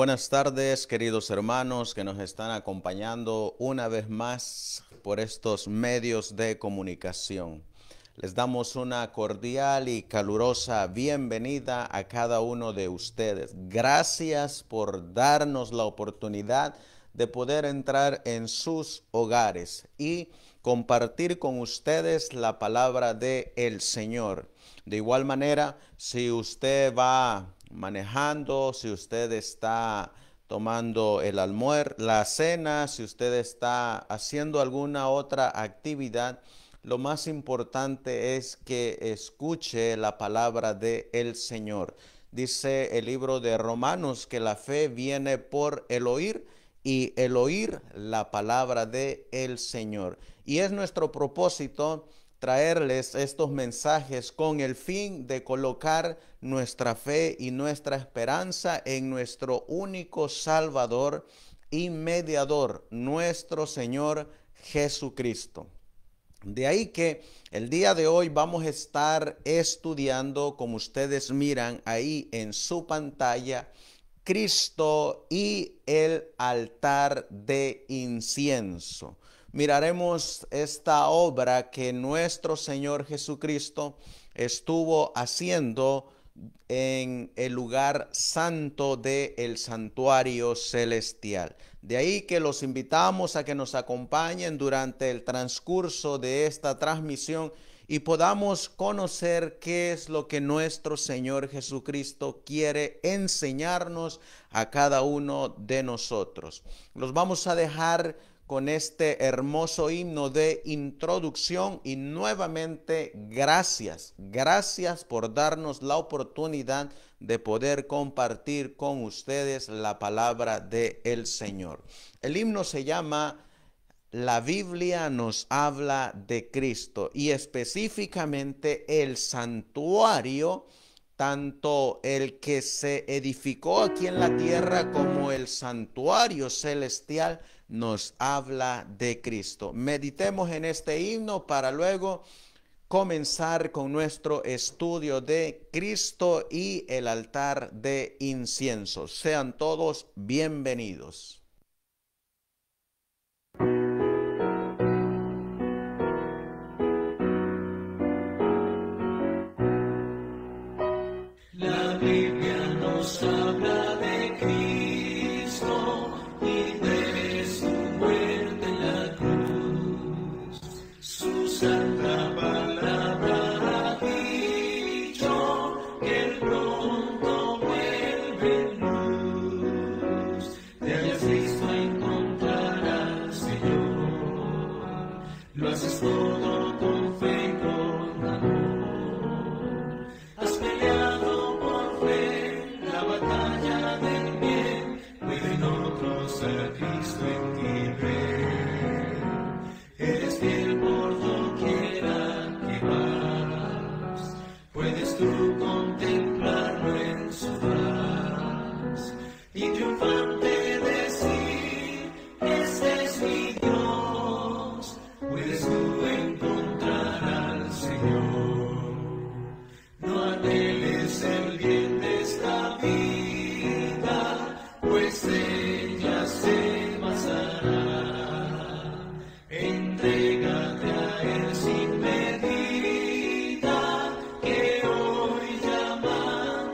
buenas tardes, queridos hermanos que nos están acompañando una vez más por estos medios de comunicación. Les damos una cordial y calurosa bienvenida a cada uno de ustedes. Gracias por darnos la oportunidad de poder entrar en sus hogares y compartir con ustedes la palabra de el Señor. De igual manera, si usted va manejando, si usted está tomando el almuerzo, la cena, si usted está haciendo alguna otra actividad, lo más importante es que escuche la palabra de el Señor. Dice el libro de Romanos que la fe viene por el oír y el oír la palabra de el Señor. Y es nuestro propósito traerles estos mensajes con el fin de colocar nuestra fe y nuestra esperanza en nuestro único Salvador y mediador, nuestro Señor Jesucristo. De ahí que el día de hoy vamos a estar estudiando, como ustedes miran ahí en su pantalla, Cristo y el altar de incienso miraremos esta obra que nuestro Señor Jesucristo estuvo haciendo en el lugar santo del el santuario celestial. De ahí que los invitamos a que nos acompañen durante el transcurso de esta transmisión y podamos conocer qué es lo que nuestro Señor Jesucristo quiere enseñarnos a cada uno de nosotros. Los vamos a dejar con este hermoso himno de introducción y nuevamente gracias, gracias por darnos la oportunidad de poder compartir con ustedes la palabra de Señor. El himno se llama La Biblia nos habla de Cristo y específicamente el santuario tanto el que se edificó aquí en la tierra como el santuario celestial nos habla de Cristo. Meditemos en este himno para luego comenzar con nuestro estudio de Cristo y el altar de incienso. Sean todos bienvenidos.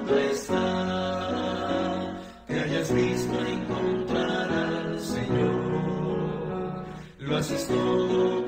Te hayas visto visto encontrar al Señor. Lo haces todo.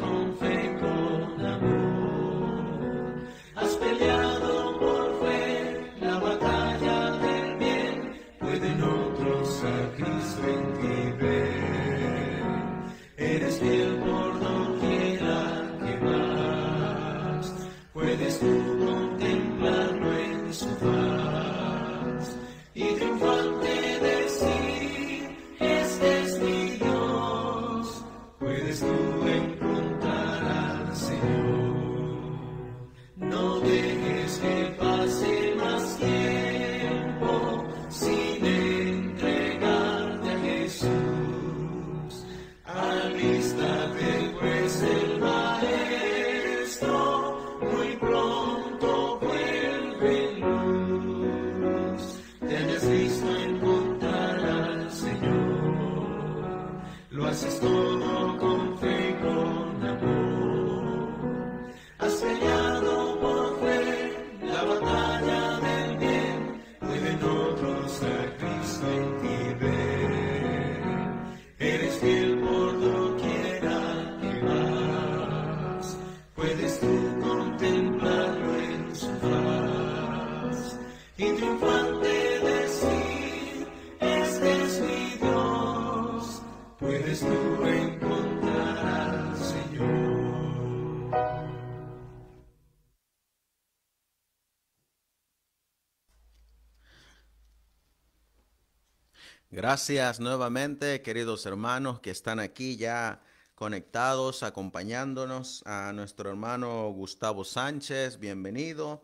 Gracias nuevamente, queridos hermanos que están aquí ya conectados, acompañándonos. A nuestro hermano Gustavo Sánchez, bienvenido.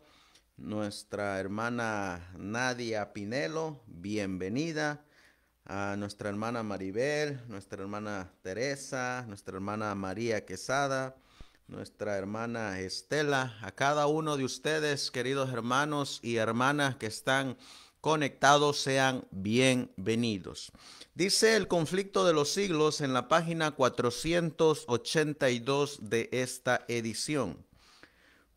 Nuestra hermana Nadia Pinelo, bienvenida. A nuestra hermana Maribel, nuestra hermana Teresa, nuestra hermana María Quesada, nuestra hermana Estela, a cada uno de ustedes, queridos hermanos y hermanas que están conectados sean bienvenidos. Dice el conflicto de los siglos en la página 482 de esta edición.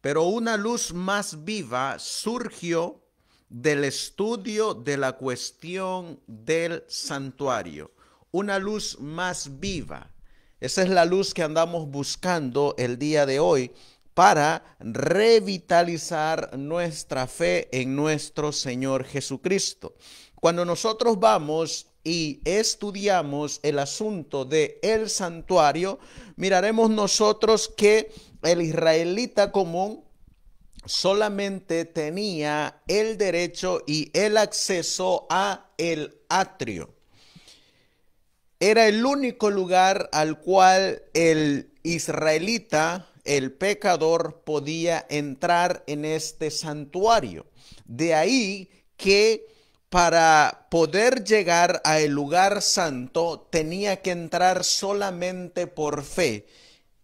Pero una luz más viva surgió del estudio de la cuestión del santuario. Una luz más viva. Esa es la luz que andamos buscando el día de hoy para revitalizar nuestra fe en nuestro Señor Jesucristo. Cuando nosotros vamos y estudiamos el asunto de el santuario, miraremos nosotros que el israelita común solamente tenía el derecho y el acceso a el atrio. Era el único lugar al cual el israelita el pecador podía entrar en este santuario. De ahí que para poder llegar a el lugar santo tenía que entrar solamente por fe.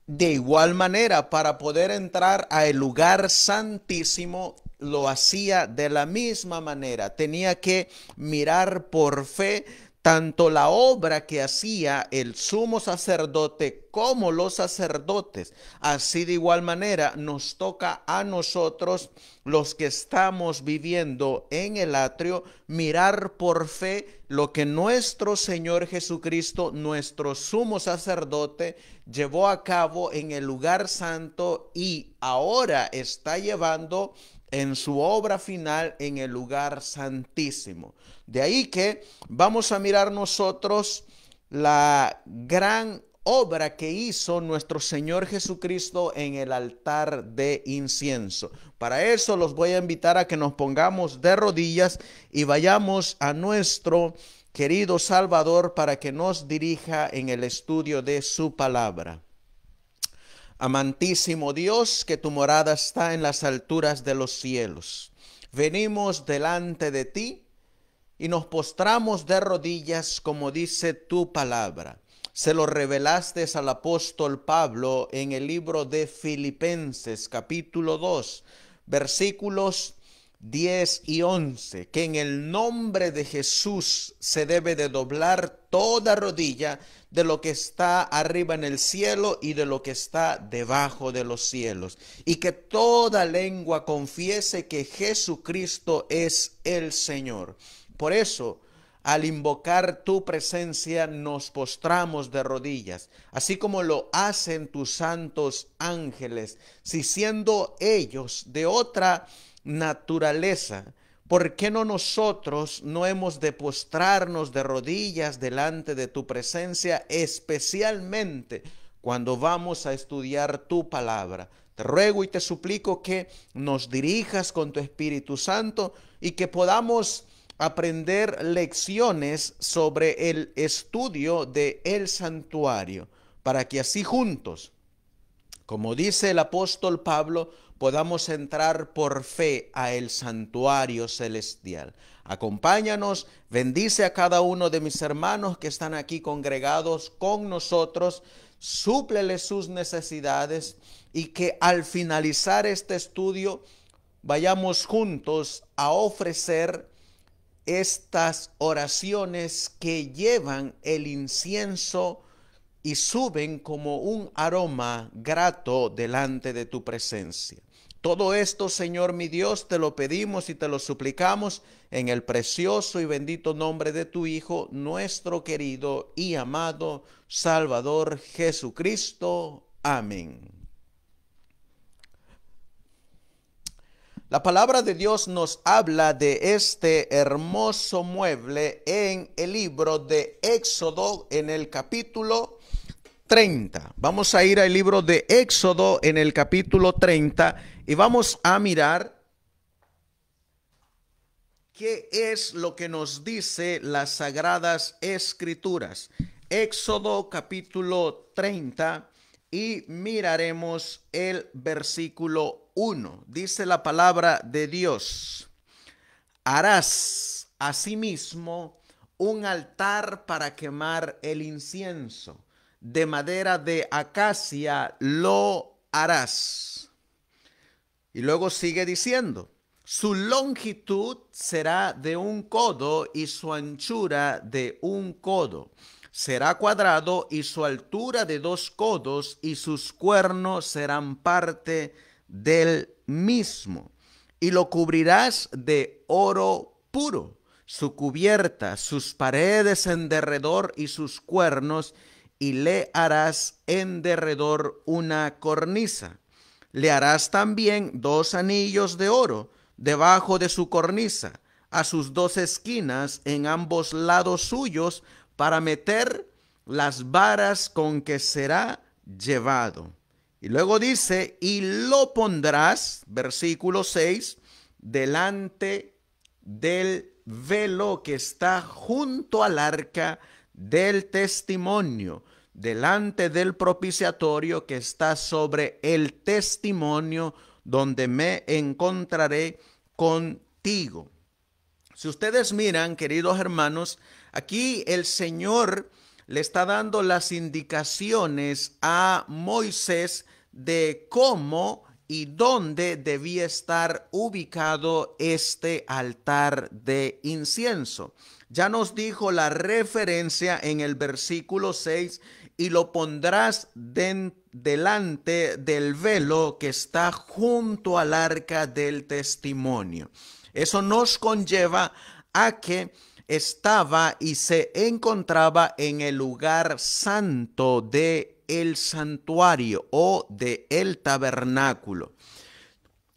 De igual manera, para poder entrar al lugar santísimo, lo hacía de la misma manera. Tenía que mirar por fe tanto la obra que hacía el sumo sacerdote como los sacerdotes. Así de igual manera nos toca a nosotros, los que estamos viviendo en el atrio, mirar por fe lo que nuestro Señor Jesucristo, nuestro sumo sacerdote, llevó a cabo en el lugar santo y ahora está llevando en su obra final en el lugar santísimo. De ahí que vamos a mirar nosotros la gran obra que hizo nuestro Señor Jesucristo en el altar de incienso. Para eso los voy a invitar a que nos pongamos de rodillas y vayamos a nuestro querido Salvador para que nos dirija en el estudio de su palabra. Amantísimo Dios, que tu morada está en las alturas de los cielos. Venimos delante de ti y nos postramos de rodillas como dice tu palabra. Se lo revelaste al apóstol Pablo en el libro de Filipenses capítulo 2, versículos 10 y 11, que en el nombre de Jesús se debe de doblar toda rodilla de lo que está arriba en el cielo y de lo que está debajo de los cielos, y que toda lengua confiese que Jesucristo es el Señor. Por eso, al invocar tu presencia nos postramos de rodillas, así como lo hacen tus santos ángeles, si siendo ellos de otra naturaleza, ¿por qué no nosotros no hemos de postrarnos de rodillas delante de tu presencia, especialmente cuando vamos a estudiar tu palabra? Te ruego y te suplico que nos dirijas con tu Espíritu Santo y que podamos aprender lecciones sobre el estudio de el santuario, para que así juntos, como dice el apóstol Pablo, podamos entrar por fe a el santuario celestial. Acompáñanos, bendice a cada uno de mis hermanos que están aquí congregados con nosotros, súplele sus necesidades y que al finalizar este estudio vayamos juntos a ofrecer estas oraciones que llevan el incienso y suben como un aroma grato delante de tu presencia. Todo esto, Señor mi Dios, te lo pedimos y te lo suplicamos en el precioso y bendito nombre de tu Hijo, nuestro querido y amado Salvador Jesucristo. Amén. La palabra de Dios nos habla de este hermoso mueble en el libro de Éxodo, en el capítulo Vamos a ir al libro de Éxodo en el capítulo 30 y vamos a mirar qué es lo que nos dice las sagradas escrituras. Éxodo capítulo 30 y miraremos el versículo 1. Dice la palabra de Dios. Harás asimismo un altar para quemar el incienso de madera de acacia lo harás. Y luego sigue diciendo, su longitud será de un codo y su anchura de un codo. Será cuadrado y su altura de dos codos y sus cuernos serán parte del mismo. Y lo cubrirás de oro puro, su cubierta, sus paredes en derredor y sus cuernos y le harás en derredor una cornisa. Le harás también dos anillos de oro debajo de su cornisa, a sus dos esquinas, en ambos lados suyos, para meter las varas con que será llevado. Y luego dice, y lo pondrás, versículo 6, delante del velo que está junto al arca del testimonio, delante del propiciatorio que está sobre el testimonio donde me encontraré contigo. Si ustedes miran, queridos hermanos, aquí el Señor le está dando las indicaciones a Moisés de cómo y dónde debía estar ubicado este altar de incienso. Ya nos dijo la referencia en el versículo 6 y lo pondrás delante del velo que está junto al arca del testimonio. Eso nos conlleva a que estaba y se encontraba en el lugar santo de el santuario o de el tabernáculo.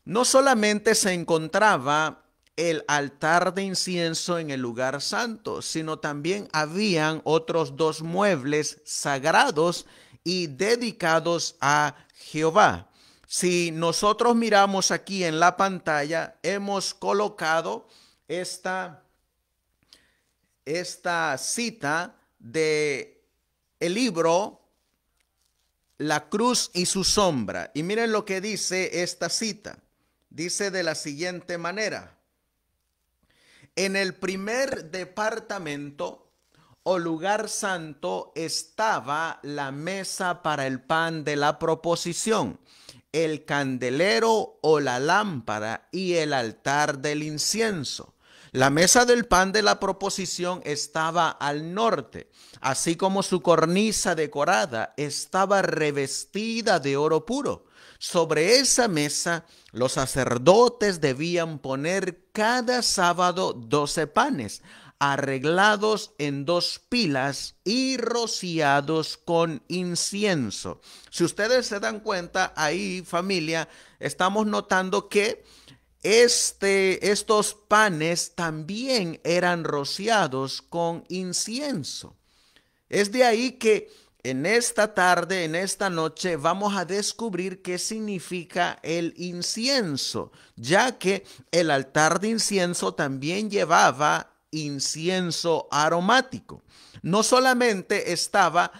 No solamente se encontraba el altar de incienso en el lugar santo, sino también habían otros dos muebles sagrados y dedicados a Jehová. Si nosotros miramos aquí en la pantalla, hemos colocado esta, esta cita de el libro La cruz y su sombra. Y miren lo que dice esta cita. Dice de la siguiente manera. En el primer departamento o lugar santo estaba la mesa para el pan de la proposición, el candelero o la lámpara y el altar del incienso. La mesa del pan de la proposición estaba al norte, así como su cornisa decorada estaba revestida de oro puro. Sobre esa mesa los sacerdotes debían poner cada sábado doce panes arreglados en dos pilas y rociados con incienso. Si ustedes se dan cuenta, ahí familia, estamos notando que este, estos panes también eran rociados con incienso. Es de ahí que en esta tarde, en esta noche, vamos a descubrir qué significa el incienso, ya que el altar de incienso también llevaba incienso aromático. No solamente estaba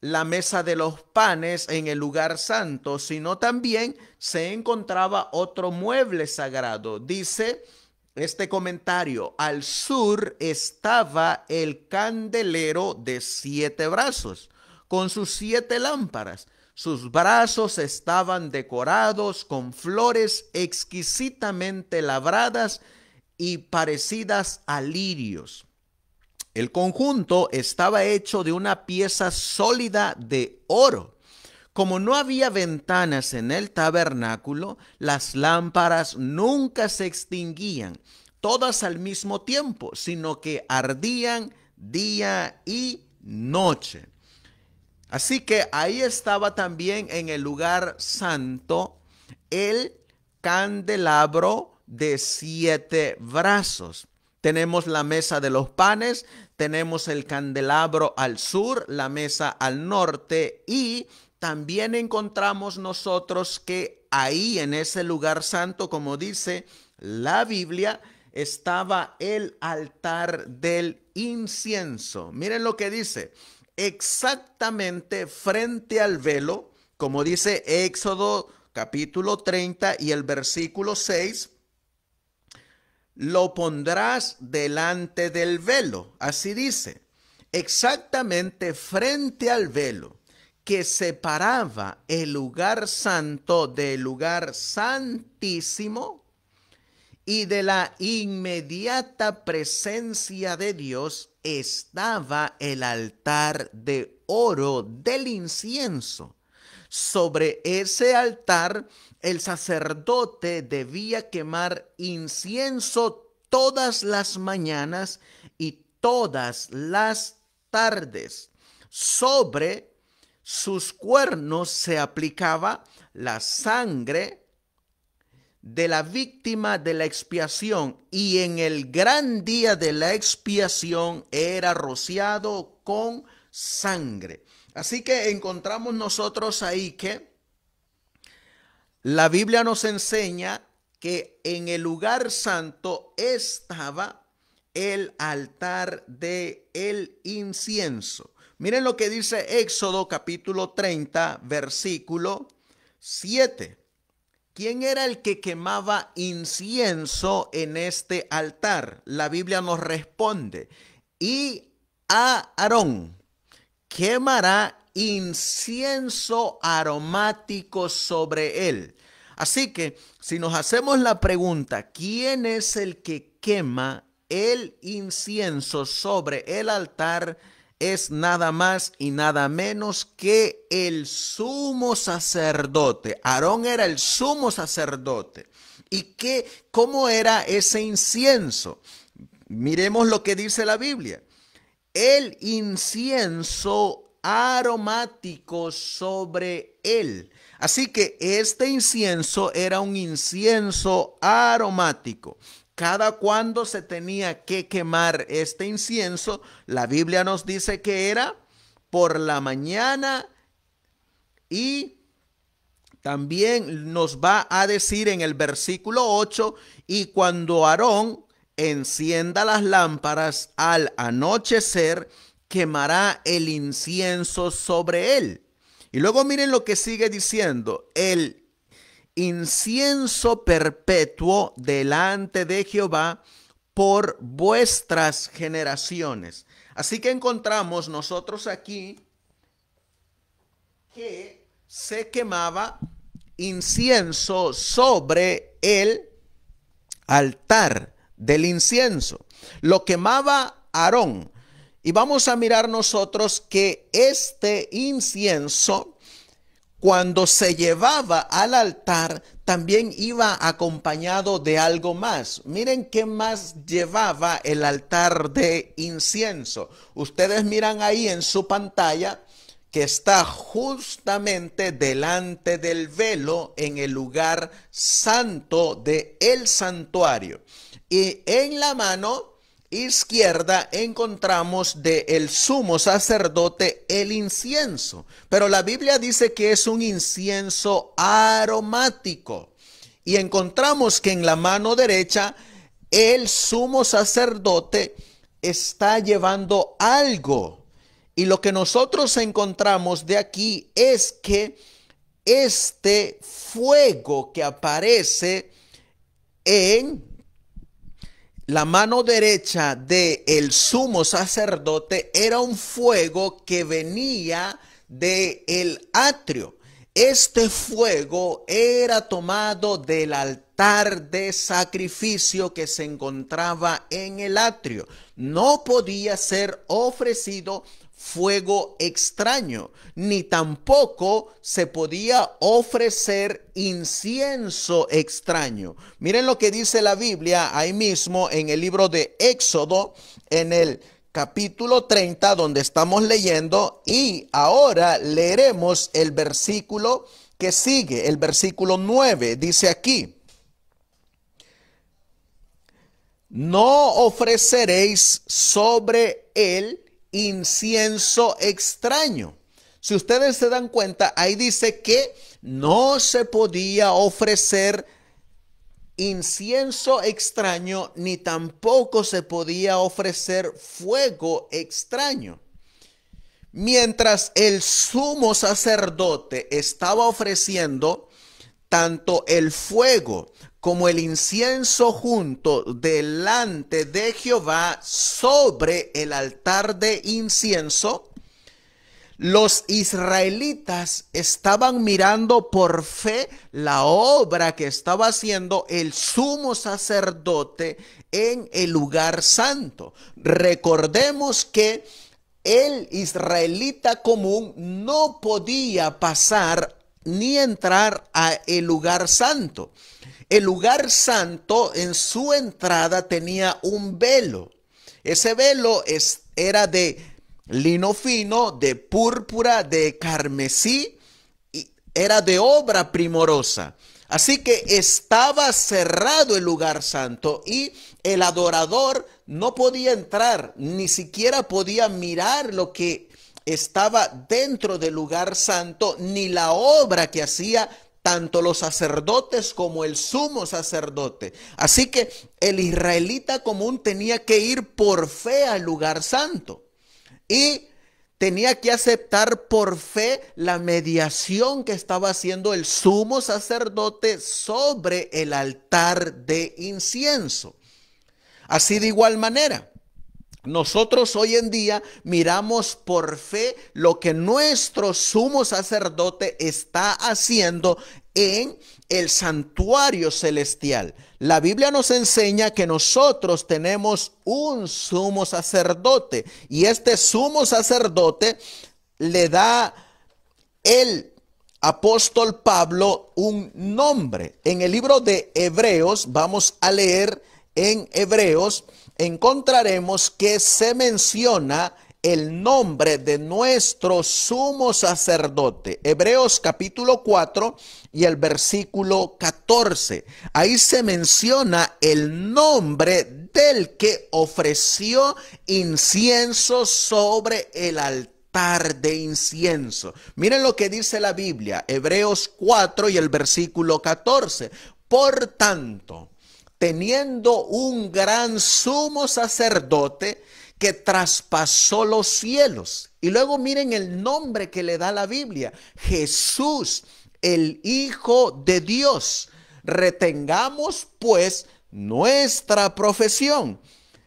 la mesa de los panes en el lugar santo, sino también se encontraba otro mueble sagrado. Dice este comentario, al sur estaba el candelero de siete brazos con sus siete lámparas. Sus brazos estaban decorados con flores exquisitamente labradas y parecidas a lirios. El conjunto estaba hecho de una pieza sólida de oro. Como no había ventanas en el tabernáculo, las lámparas nunca se extinguían, todas al mismo tiempo, sino que ardían día y noche. Así que ahí estaba también en el lugar santo el candelabro de siete brazos. Tenemos la mesa de los panes, tenemos el candelabro al sur, la mesa al norte y también encontramos nosotros que ahí en ese lugar santo, como dice la Biblia, estaba el altar del incienso. Miren lo que dice, exactamente frente al velo, como dice Éxodo capítulo 30 y el versículo 6, lo pondrás delante del velo. Así dice, exactamente frente al velo que separaba el lugar santo del lugar santísimo y de la inmediata presencia de Dios estaba el altar de oro del incienso. Sobre ese altar el sacerdote debía quemar incienso todas las mañanas y todas las tardes. Sobre sus cuernos se aplicaba la sangre de la víctima de la expiación y en el gran día de la expiación era rociado con sangre. Así que encontramos nosotros ahí que la Biblia nos enseña que en el lugar santo estaba el altar de el incienso. Miren lo que dice Éxodo capítulo 30 versículo 7. ¿Quién era el que quemaba incienso en este altar? La Biblia nos responde. Y a Aarón quemará incienso aromático sobre él. Así que si nos hacemos la pregunta, ¿quién es el que quema el incienso sobre el altar? es nada más y nada menos que el sumo sacerdote. Aarón era el sumo sacerdote. ¿Y qué, cómo era ese incienso? Miremos lo que dice la Biblia. El incienso aromático sobre él. Así que este incienso era un incienso aromático cada cuando se tenía que quemar este incienso, la Biblia nos dice que era por la mañana y también nos va a decir en el versículo 8, y cuando Aarón encienda las lámparas al anochecer, quemará el incienso sobre él. Y luego miren lo que sigue diciendo, el incienso perpetuo delante de Jehová por vuestras generaciones. Así que encontramos nosotros aquí que se quemaba incienso sobre el altar del incienso. Lo quemaba Aarón. Y vamos a mirar nosotros que este incienso cuando se llevaba al altar, también iba acompañado de algo más. Miren qué más llevaba el altar de incienso. Ustedes miran ahí en su pantalla que está justamente delante del velo en el lugar santo de el santuario. Y en la mano izquierda encontramos de el sumo sacerdote el incienso, pero la Biblia dice que es un incienso aromático. Y encontramos que en la mano derecha el sumo sacerdote está llevando algo. Y lo que nosotros encontramos de aquí es que este fuego que aparece en la mano derecha de el sumo sacerdote era un fuego que venía de el atrio. Este fuego era tomado del altar de sacrificio que se encontraba en el atrio. No podía ser ofrecido fuego extraño, ni tampoco se podía ofrecer incienso extraño. Miren lo que dice la Biblia ahí mismo en el libro de Éxodo, en el capítulo 30, donde estamos leyendo, y ahora leeremos el versículo que sigue, el versículo 9, dice aquí. No ofreceréis sobre él incienso extraño. Si ustedes se dan cuenta, ahí dice que no se podía ofrecer incienso extraño ni tampoco se podía ofrecer fuego extraño. Mientras el sumo sacerdote estaba ofreciendo tanto el fuego como el incienso junto delante de Jehová sobre el altar de incienso, los israelitas estaban mirando por fe la obra que estaba haciendo el sumo sacerdote en el lugar santo. Recordemos que el israelita común no podía pasar ni entrar a el lugar santo. El lugar santo en su entrada tenía un velo. Ese velo era de lino fino, de púrpura, de carmesí, y era de obra primorosa. Así que estaba cerrado el lugar santo y el adorador no podía entrar, ni siquiera podía mirar lo que estaba dentro del lugar santo, ni la obra que hacía tanto los sacerdotes como el sumo sacerdote. Así que el israelita común tenía que ir por fe al lugar santo y tenía que aceptar por fe la mediación que estaba haciendo el sumo sacerdote sobre el altar de incienso. Así de igual manera. Nosotros hoy en día miramos por fe lo que nuestro sumo sacerdote está haciendo en el santuario celestial. La Biblia nos enseña que nosotros tenemos un sumo sacerdote y este sumo sacerdote le da el apóstol Pablo un nombre. En el libro de Hebreos, vamos a leer en Hebreos encontraremos que se menciona el nombre de nuestro sumo sacerdote. Hebreos capítulo 4 y el versículo 14. Ahí se menciona el nombre del que ofreció incienso sobre el altar de incienso. Miren lo que dice la Biblia, Hebreos 4 y el versículo 14. Por tanto, teniendo un gran sumo sacerdote que traspasó los cielos. Y luego miren el nombre que le da la Biblia, Jesús, el Hijo de Dios. Retengamos pues nuestra profesión.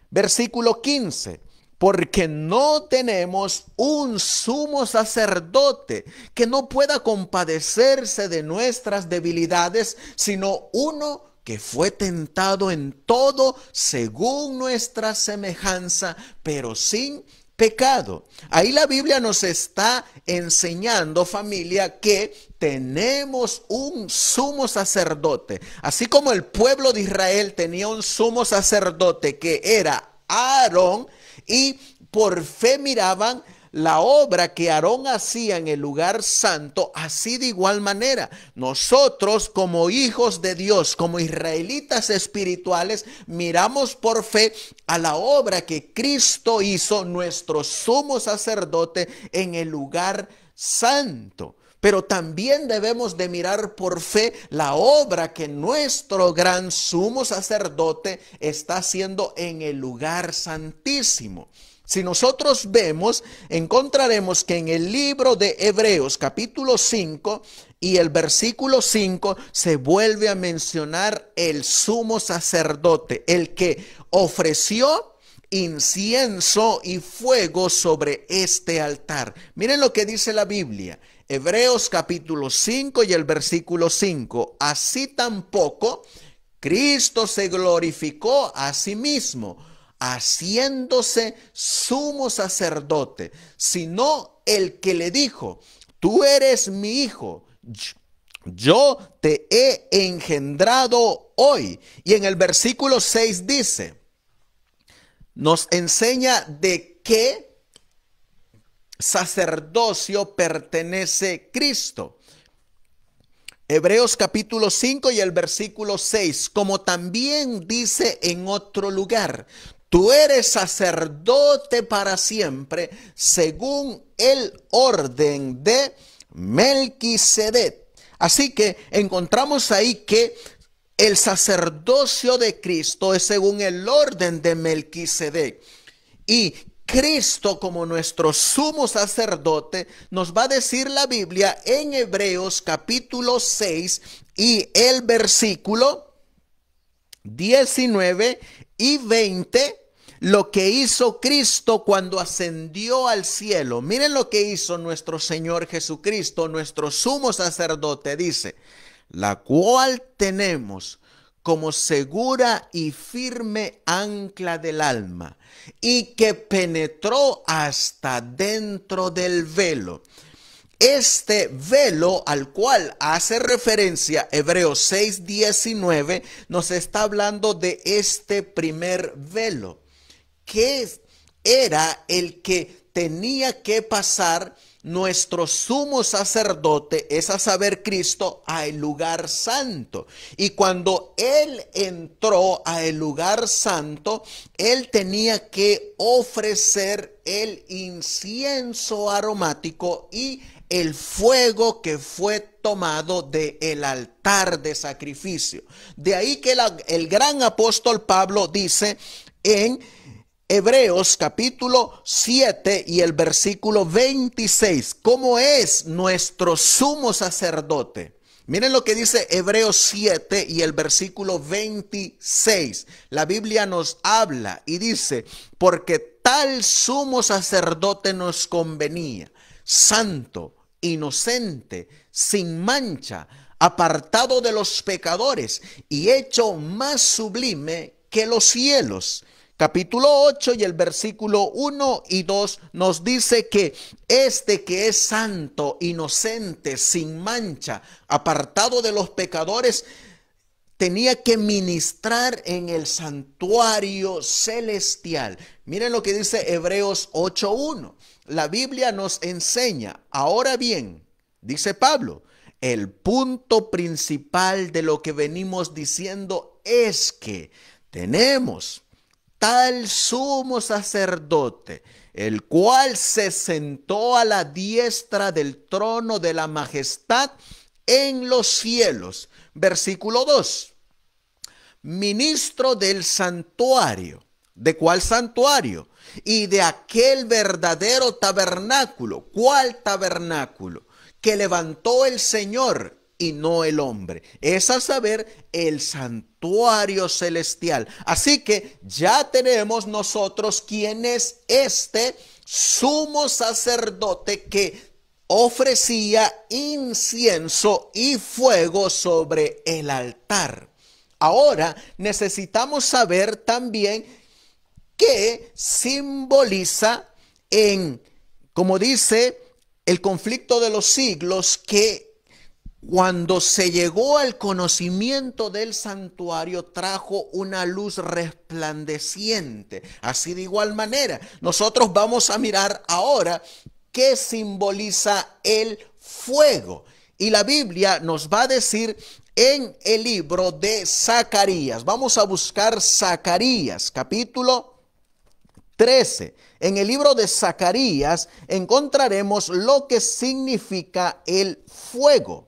Versículo 15 porque no tenemos un sumo sacerdote que no pueda compadecerse de nuestras debilidades, sino uno que fue tentado en todo según nuestra semejanza, pero sin pecado. Ahí la Biblia nos está enseñando, familia, que tenemos un sumo sacerdote. Así como el pueblo de Israel tenía un sumo sacerdote que era Aarón y por fe miraban la obra que Aarón hacía en el lugar santo, así de igual manera, nosotros como hijos de Dios, como israelitas espirituales, miramos por fe a la obra que Cristo hizo, nuestro sumo sacerdote, en el lugar santo pero también debemos de mirar por fe la obra que nuestro gran sumo sacerdote está haciendo en el lugar santísimo. Si nosotros vemos, encontraremos que en el libro de Hebreos capítulo 5 y el versículo 5 se vuelve a mencionar el sumo sacerdote, el que ofreció incienso y fuego sobre este altar. Miren lo que dice la Biblia, Hebreos capítulo 5 y el versículo 5. Así tampoco Cristo se glorificó a sí mismo haciéndose sumo sacerdote, sino el que le dijo, tú eres mi hijo, yo te he engendrado hoy. Y en el versículo 6 dice, nos enseña de qué sacerdocio pertenece Cristo. Hebreos capítulo 5 y el versículo 6, como también dice en otro lugar, Tú eres sacerdote para siempre según el orden de Melquisedec. Así que encontramos ahí que el sacerdocio de Cristo es según el orden de Melquisedec. Y Cristo como nuestro sumo sacerdote nos va a decir la Biblia en Hebreos capítulo 6 y el versículo 19 y 20 lo que hizo Cristo cuando ascendió al cielo. Miren lo que hizo nuestro Señor Jesucristo, nuestro sumo sacerdote, dice, la cual tenemos como segura y firme ancla del alma, y que penetró hasta dentro del velo. Este velo al cual hace referencia Hebreos 6:19 nos está hablando de este primer velo, que era el que tenía que pasar nuestro sumo sacerdote, es a saber Cristo, al lugar santo. Y cuando Él entró al lugar santo, Él tenía que ofrecer el incienso aromático y el fuego que fue tomado de el altar de sacrificio. De ahí que el gran apóstol Pablo dice en Hebreos capítulo 7 y el versículo 26, ¿cómo es nuestro sumo sacerdote? Miren lo que dice Hebreos 7 y el versículo 26. La Biblia nos habla y dice, porque tal sumo sacerdote nos convenía, santo, inocente, sin mancha, apartado de los pecadores y hecho más sublime que los cielos. Capítulo 8 y el versículo 1 y 2 nos dice que este que es santo, inocente, sin mancha, apartado de los pecadores, tenía que ministrar en el santuario celestial. Miren lo que dice Hebreos 8.1 la Biblia nos enseña. Ahora bien, dice Pablo, el punto principal de lo que venimos diciendo es que tenemos tal sumo sacerdote, el cual se sentó a la diestra del trono de la majestad en los cielos. Versículo 2. Ministro del santuario. ¿De cuál santuario? y de aquel verdadero tabernáculo. ¿Cuál tabernáculo? Que levantó el Señor y no el hombre. Es a saber, el santuario celestial. Así que ya tenemos nosotros quién es este sumo sacerdote que ofrecía incienso y fuego sobre el altar. Ahora necesitamos saber también que simboliza en, como dice, el conflicto de los siglos que cuando se llegó al conocimiento del santuario trajo una luz resplandeciente. Así de igual manera, nosotros vamos a mirar ahora qué simboliza el fuego. Y la Biblia nos va a decir en el libro de Zacarías. Vamos a buscar Zacarías, capítulo 13. En el libro de Zacarías encontraremos lo que significa el fuego.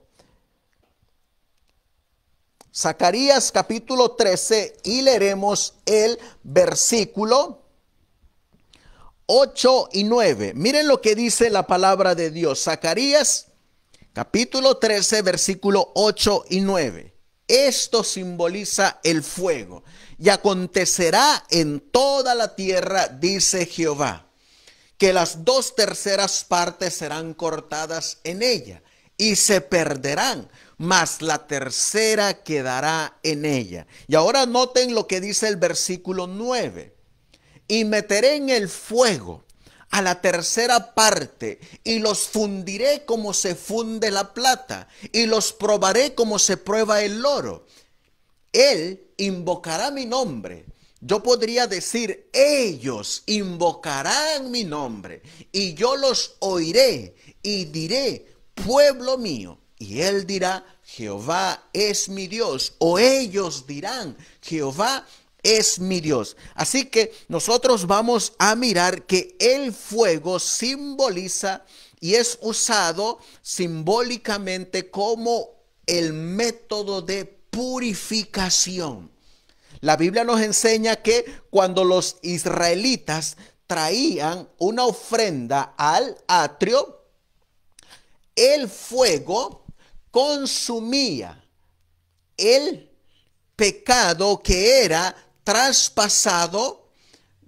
Zacarías capítulo 13 y leeremos el versículo 8 y 9. Miren lo que dice la palabra de Dios. Zacarías capítulo 13 versículo 8 y 9. Esto simboliza el fuego. Y acontecerá en toda la tierra, dice Jehová, que las dos terceras partes serán cortadas en ella y se perderán, mas la tercera quedará en ella. Y ahora noten lo que dice el versículo 9. Y meteré en el fuego a la tercera parte y los fundiré como se funde la plata y los probaré como se prueba el oro él invocará mi nombre. Yo podría decir, ellos invocarán mi nombre y yo los oiré y diré, pueblo mío. Y él dirá, Jehová es mi Dios. O ellos dirán, Jehová es mi Dios. Así que nosotros vamos a mirar que el fuego simboliza y es usado simbólicamente como el método de purificación. La Biblia nos enseña que cuando los israelitas traían una ofrenda al atrio, el fuego consumía el pecado que era traspasado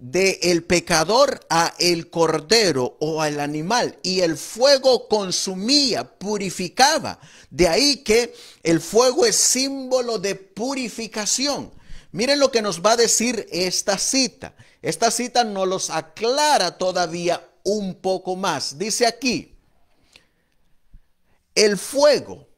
de el pecador a el cordero o al animal y el fuego consumía, purificaba. De ahí que el fuego es símbolo de purificación. Miren lo que nos va a decir esta cita. Esta cita nos los aclara todavía un poco más. Dice aquí, el fuego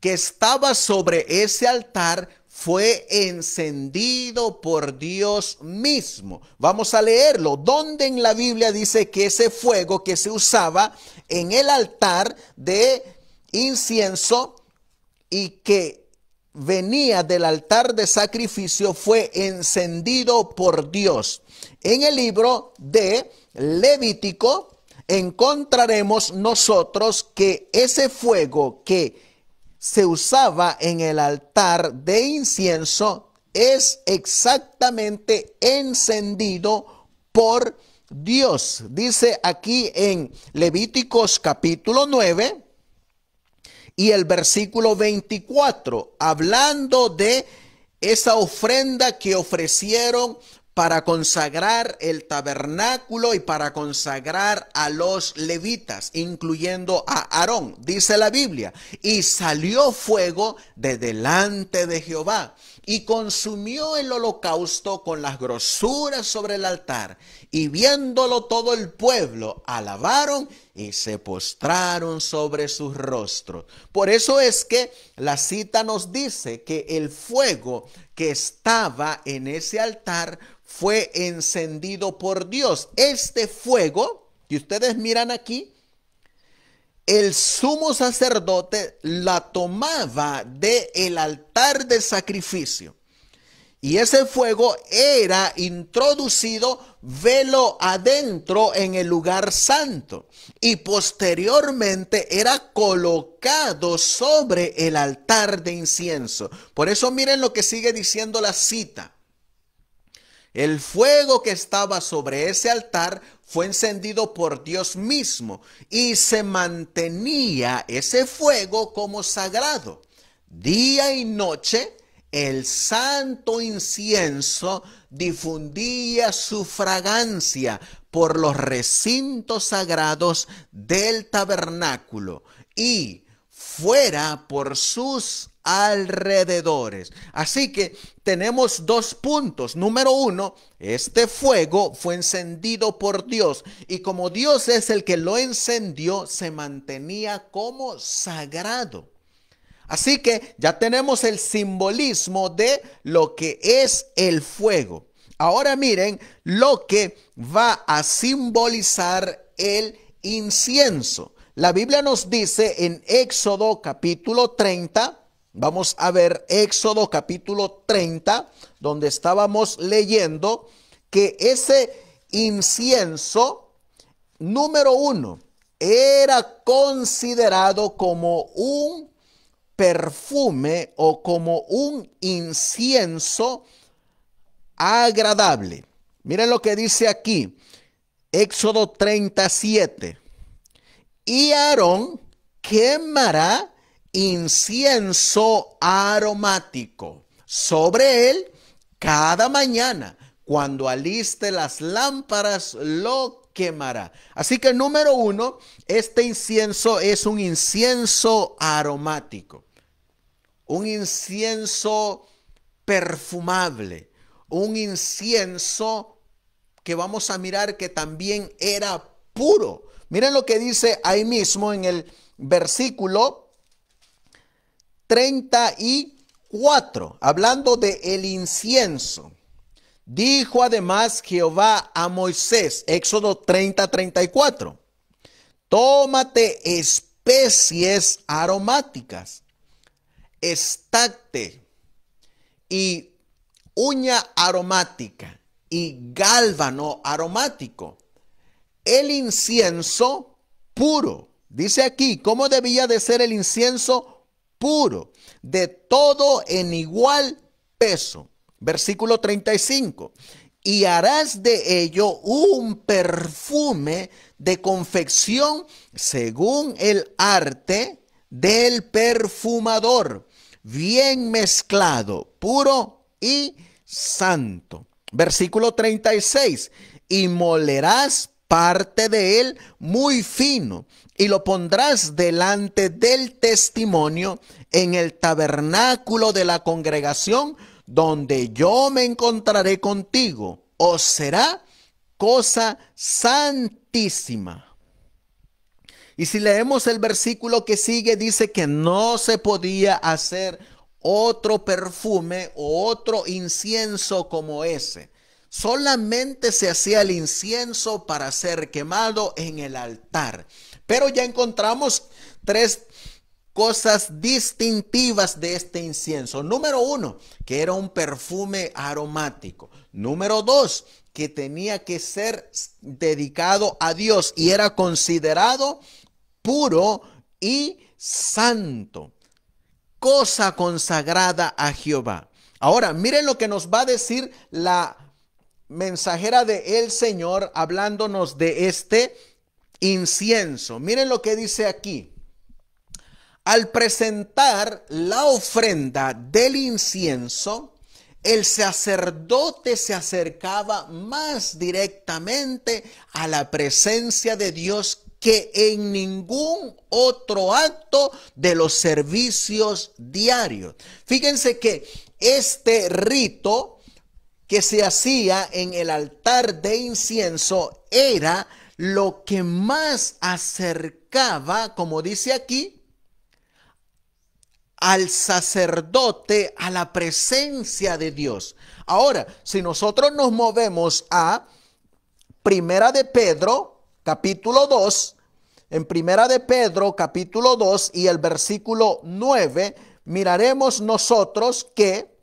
que estaba sobre ese altar fue encendido por Dios mismo. Vamos a leerlo. ¿Dónde en la Biblia dice que ese fuego que se usaba en el altar de incienso y que venía del altar de sacrificio fue encendido por Dios? En el libro de Levítico encontraremos nosotros que ese fuego que se usaba en el altar de incienso es exactamente encendido por Dios. Dice aquí en Levíticos capítulo 9 y el versículo 24, hablando de esa ofrenda que ofrecieron para consagrar el tabernáculo y para consagrar a los levitas, incluyendo a Aarón, dice la Biblia. Y salió fuego de delante de Jehová y consumió el holocausto con las grosuras sobre el altar. Y viéndolo todo el pueblo, alabaron y se postraron sobre sus rostros. Por eso es que la cita nos dice que el fuego que estaba en ese altar fue encendido por Dios. Este fuego y ustedes miran aquí, el sumo sacerdote la tomaba de el altar de sacrificio. Y ese fuego era introducido velo adentro en el lugar santo y posteriormente era colocado sobre el altar de incienso. Por eso miren lo que sigue diciendo la cita. El fuego que estaba sobre ese altar fue encendido por Dios mismo y se mantenía ese fuego como sagrado. Día y noche el santo incienso difundía su fragancia por los recintos sagrados del tabernáculo y fuera por sus alrededores. Así que tenemos dos puntos. Número uno, este fuego fue encendido por Dios y como Dios es el que lo encendió, se mantenía como sagrado. Así que ya tenemos el simbolismo de lo que es el fuego. Ahora miren lo que va a simbolizar el incienso. La Biblia nos dice en Éxodo capítulo 30, Vamos a ver Éxodo capítulo 30, donde estábamos leyendo que ese incienso, número uno, era considerado como un perfume o como un incienso agradable. Miren lo que dice aquí, Éxodo 37. Y Aarón quemará incienso aromático sobre él cada mañana. Cuando aliste las lámparas, lo quemará. Así que número uno, este incienso es un incienso aromático, un incienso perfumable, un incienso que vamos a mirar que también era puro. Miren lo que dice ahí mismo en el versículo 34, hablando de el incienso. Dijo además Jehová a Moisés, Éxodo 30, 34, tómate especies aromáticas, estacte y uña aromática y gálvano aromático, el incienso puro. Dice aquí, ¿cómo debía de ser el incienso de todo en igual peso. Versículo 35. Y harás de ello un perfume de confección según el arte del perfumador, bien mezclado, puro y santo. Versículo 36. Y molerás parte de él muy fino y lo pondrás delante del testimonio en el tabernáculo de la congregación donde yo me encontraré contigo. O será cosa santísima. Y si leemos el versículo que sigue, dice que no se podía hacer otro perfume o otro incienso como ese. Solamente se hacía el incienso para ser quemado en el altar. Pero ya encontramos tres cosas distintivas de este incienso. Número uno, que era un perfume aromático. Número dos, que tenía que ser dedicado a Dios y era considerado puro y santo, cosa consagrada a Jehová. Ahora, miren lo que nos va a decir la mensajera de el Señor hablándonos de este incienso. Miren lo que dice aquí. Al presentar la ofrenda del incienso, el sacerdote se acercaba más directamente a la presencia de Dios que en ningún otro acto de los servicios diarios. Fíjense que este rito que se hacía en el altar de incienso era lo que más acercaba, como dice aquí, al sacerdote, a la presencia de Dios. Ahora, si nosotros nos movemos a Primera de Pedro, capítulo 2, en Primera de Pedro, capítulo 2 y el versículo 9, miraremos nosotros que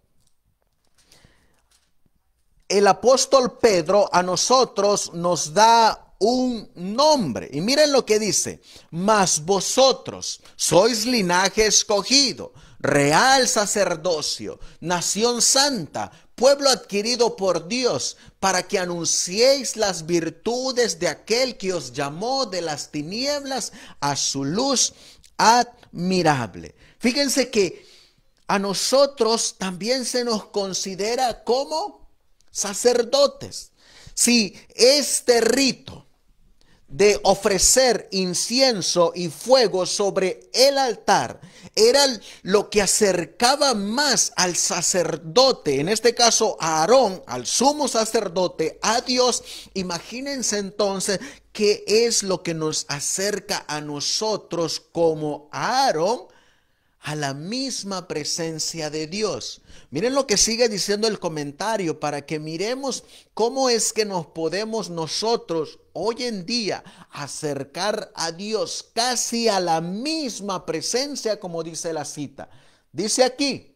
el apóstol Pedro a nosotros nos da un nombre. Y miren lo que dice, mas vosotros sois linaje escogido, real sacerdocio, nación santa, pueblo adquirido por Dios, para que anunciéis las virtudes de aquel que os llamó de las tinieblas a su luz admirable. Fíjense que a nosotros también se nos considera como sacerdotes. Si este rito de ofrecer incienso y fuego sobre el altar era lo que acercaba más al sacerdote, en este caso a Aarón, al sumo sacerdote, a Dios. Imagínense entonces qué es lo que nos acerca a nosotros como a Aarón a la misma presencia de Dios. Miren lo que sigue diciendo el comentario para que miremos cómo es que nos podemos nosotros hoy en día acercar a Dios casi a la misma presencia como dice la cita. Dice aquí,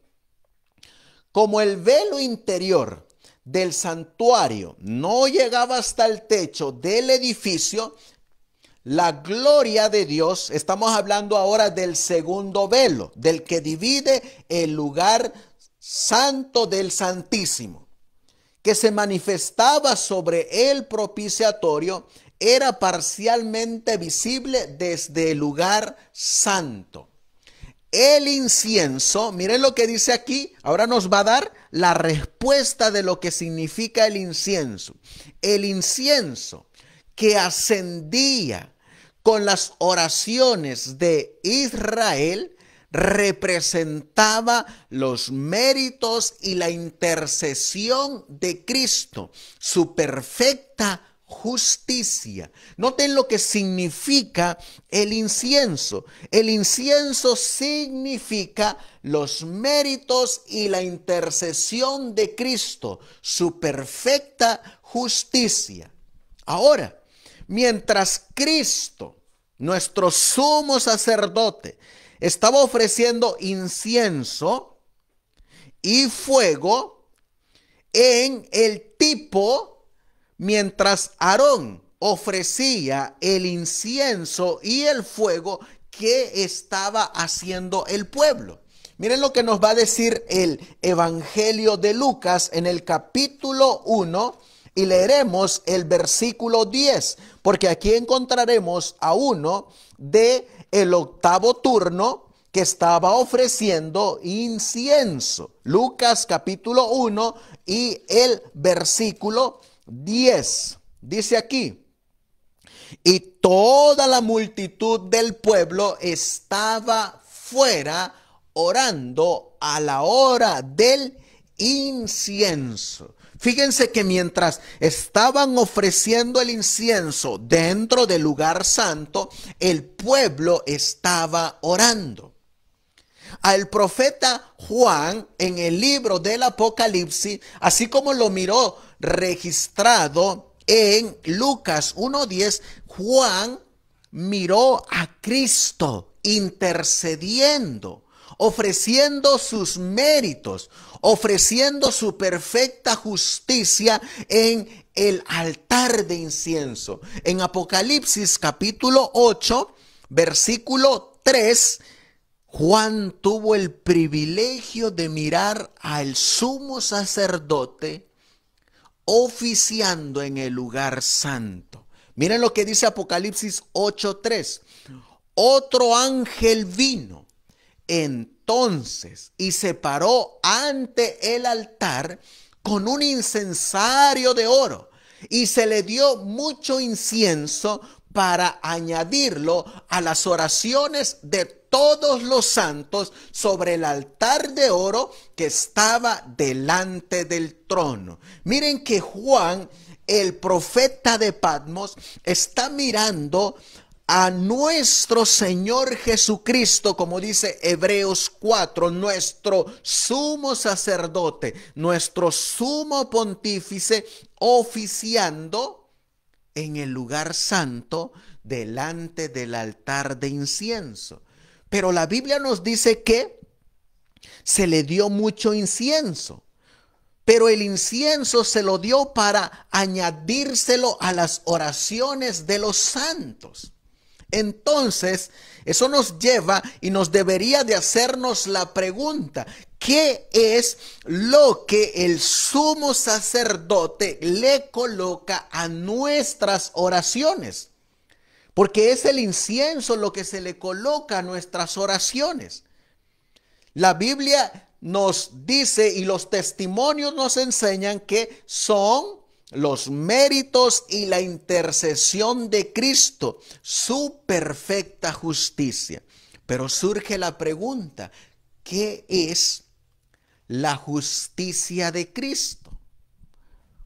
como el velo interior del santuario no llegaba hasta el techo del edificio, la gloria de Dios, estamos hablando ahora del segundo velo, del que divide el lugar santo del Santísimo, que se manifestaba sobre el propiciatorio, era parcialmente visible desde el lugar santo. El incienso, miren lo que dice aquí, ahora nos va a dar la respuesta de lo que significa el incienso. El incienso que ascendía con las oraciones de Israel representaba los méritos y la intercesión de Cristo, su perfecta justicia. Noten lo que significa el incienso. El incienso significa los méritos y la intercesión de Cristo, su perfecta justicia. Ahora, mientras Cristo nuestro sumo sacerdote, estaba ofreciendo incienso y fuego en el tipo mientras Aarón ofrecía el incienso y el fuego que estaba haciendo el pueblo. Miren lo que nos va a decir el Evangelio de Lucas en el capítulo 1, y leeremos el versículo 10, porque aquí encontraremos a uno de el octavo turno que estaba ofreciendo incienso. Lucas capítulo 1 y el versículo 10. Dice aquí, y toda la multitud del pueblo estaba fuera orando a la hora del incienso. Fíjense que mientras estaban ofreciendo el incienso dentro del lugar santo, el pueblo estaba orando. Al profeta Juan en el libro del Apocalipsis, así como lo miró registrado en Lucas 1.10, Juan miró a Cristo intercediendo ofreciendo sus méritos, ofreciendo su perfecta justicia en el altar de incienso. En Apocalipsis capítulo 8, versículo 3, Juan tuvo el privilegio de mirar al sumo sacerdote oficiando en el lugar santo. Miren lo que dice Apocalipsis 8:3. Otro ángel vino entonces, y se paró ante el altar con un incensario de oro, y se le dio mucho incienso para añadirlo a las oraciones de todos los santos sobre el altar de oro que estaba delante del trono. Miren que Juan, el profeta de Patmos, está mirando a nuestro Señor Jesucristo, como dice Hebreos 4, nuestro sumo sacerdote, nuestro sumo pontífice, oficiando en el lugar santo delante del altar de incienso. Pero la Biblia nos dice que se le dio mucho incienso pero el incienso se lo dio para añadírselo a las oraciones de los santos. Entonces, eso nos lleva y nos debería de hacernos la pregunta, ¿qué es lo que el sumo sacerdote le coloca a nuestras oraciones? Porque es el incienso lo que se le coloca a nuestras oraciones. La Biblia nos dice y los testimonios nos enseñan que son los méritos y la intercesión de Cristo, su perfecta justicia. Pero surge la pregunta, ¿qué es la justicia de Cristo?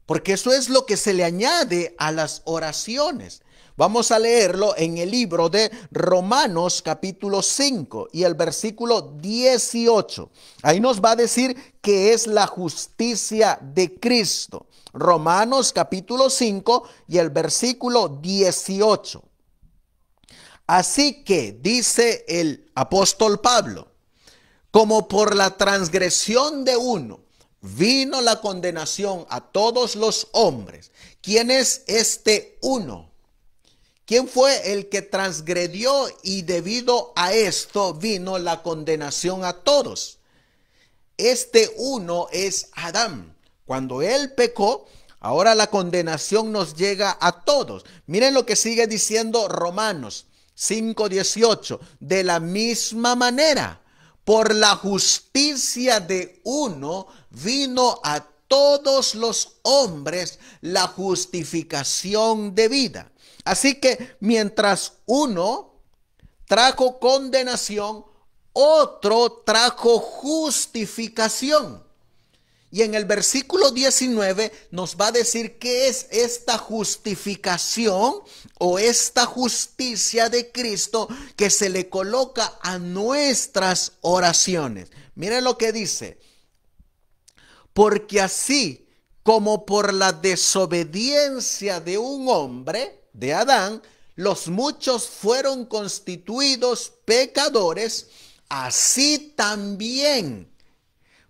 Porque eso es lo que se le añade a las oraciones. Vamos a leerlo en el libro de Romanos capítulo 5 y el versículo 18. Ahí nos va a decir que es la justicia de Cristo. Romanos capítulo 5 y el versículo 18. Así que dice el apóstol Pablo, como por la transgresión de uno vino la condenación a todos los hombres, ¿quién es este uno? ¿Quién fue el que transgredió y debido a esto vino la condenación a todos? Este uno es Adán. Cuando él pecó, ahora la condenación nos llega a todos. Miren lo que sigue diciendo Romanos 5:18. De la misma manera, por la justicia de uno vino a todos los hombres la justificación de vida. Así que mientras uno trajo condenación, otro trajo justificación. Y en el versículo 19 nos va a decir qué es esta justificación o esta justicia de Cristo que se le coloca a nuestras oraciones. Mire lo que dice. Porque así como por la desobediencia de un hombre, de Adán, los muchos fueron constituidos pecadores, así también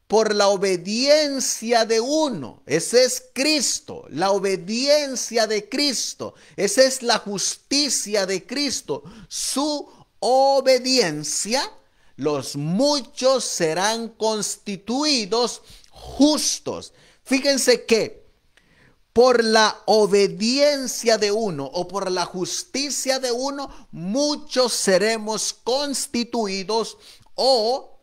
por la obediencia de uno. Ese es Cristo, la obediencia de Cristo. Esa es la justicia de Cristo. Su obediencia, los muchos serán constituidos justos. Fíjense que por la obediencia de uno o por la justicia de uno, muchos seremos constituidos o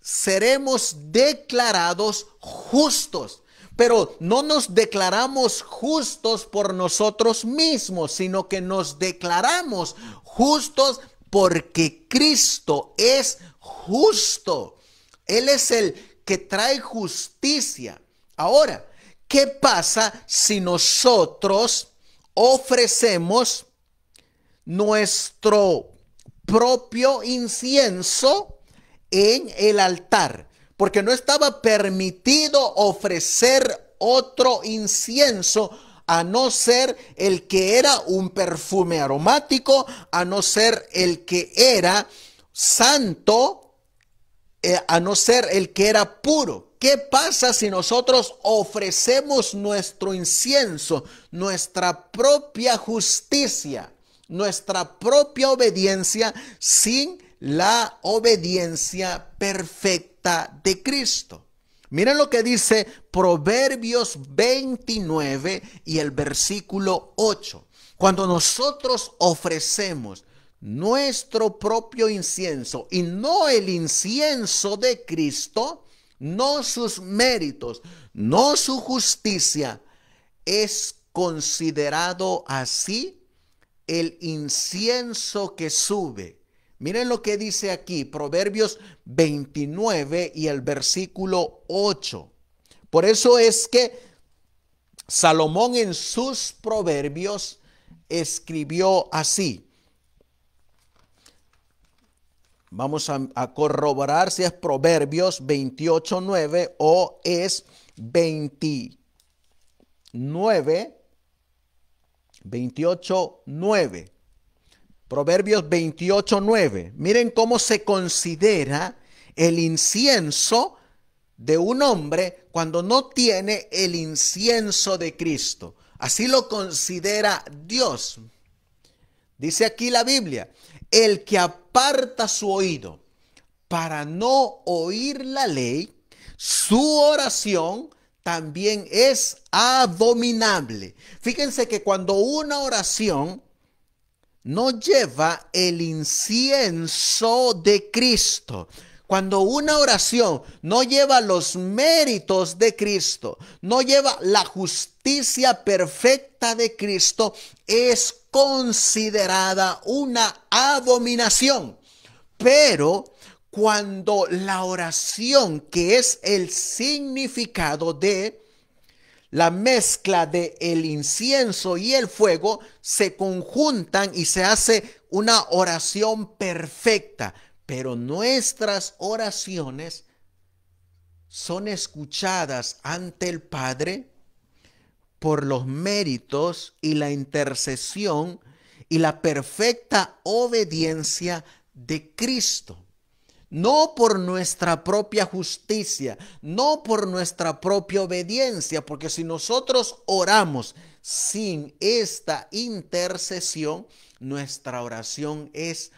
seremos declarados justos. Pero no nos declaramos justos por nosotros mismos, sino que nos declaramos justos porque Cristo es justo. Él es el que trae justicia. Ahora, ¿Qué pasa si nosotros ofrecemos nuestro propio incienso en el altar? Porque no estaba permitido ofrecer otro incienso a no ser el que era un perfume aromático, a no ser el que era santo, eh, a no ser el que era puro. ¿Qué pasa si nosotros ofrecemos nuestro incienso, nuestra propia justicia, nuestra propia obediencia sin la obediencia perfecta de Cristo? Miren lo que dice Proverbios 29 y el versículo 8. Cuando nosotros ofrecemos nuestro propio incienso y no el incienso de Cristo, no sus méritos, no su justicia, es considerado así el incienso que sube. Miren lo que dice aquí, Proverbios 29 y el versículo 8. Por eso es que Salomón en sus proverbios escribió así, Vamos a, corroborar si es Proverbios 28.9 o es 29. 28.9. Proverbios 28.9. Miren cómo se considera el incienso de un hombre cuando no tiene el incienso de Cristo. Así lo considera Dios. Dice aquí la Biblia, el que aparta su oído para no oír la ley, su oración también es abominable. Fíjense que cuando una oración no lleva el incienso de Cristo, cuando una oración no lleva los méritos de Cristo, no lleva la justicia perfecta de Cristo, es considerada una abominación. Pero cuando la oración, que es el significado de la mezcla de el incienso y el fuego, se conjuntan y se hace una oración perfecta. Pero nuestras oraciones son escuchadas ante el Padre por los méritos y la intercesión y la perfecta obediencia de Cristo. No por nuestra propia justicia, no por nuestra propia obediencia, porque si nosotros oramos sin esta intercesión, nuestra oración es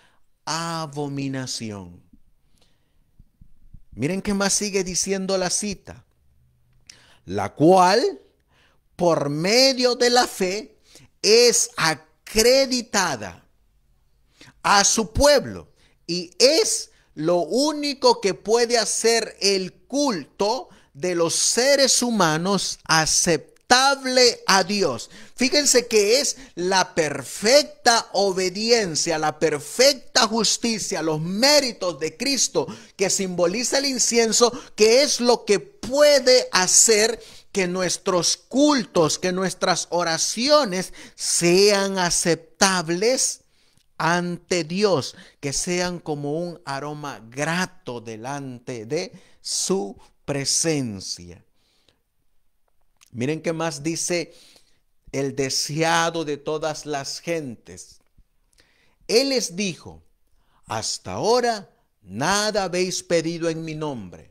abominación. Miren qué más sigue diciendo la cita, la cual por medio de la fe es acreditada a su pueblo y es lo único que puede hacer el culto de los seres humanos aceptable a Dios. Fíjense que es la perfecta obediencia, la perfecta justicia, los méritos de Cristo que simboliza el incienso, que es lo que puede hacer que nuestros cultos, que nuestras oraciones sean aceptables ante Dios, que sean como un aroma grato delante de su presencia. Miren qué más dice el deseado de todas las gentes. Él les dijo, hasta ahora nada habéis pedido en mi nombre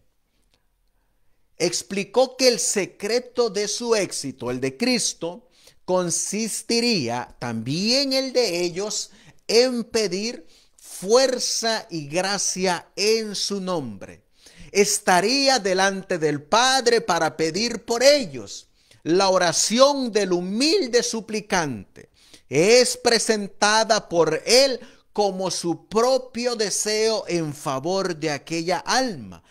explicó que el secreto de su éxito, el de Cristo, consistiría también el de ellos en pedir fuerza y gracia en su nombre. Estaría delante del Padre para pedir por ellos. La oración del humilde suplicante es presentada por él como su propio deseo en favor de aquella alma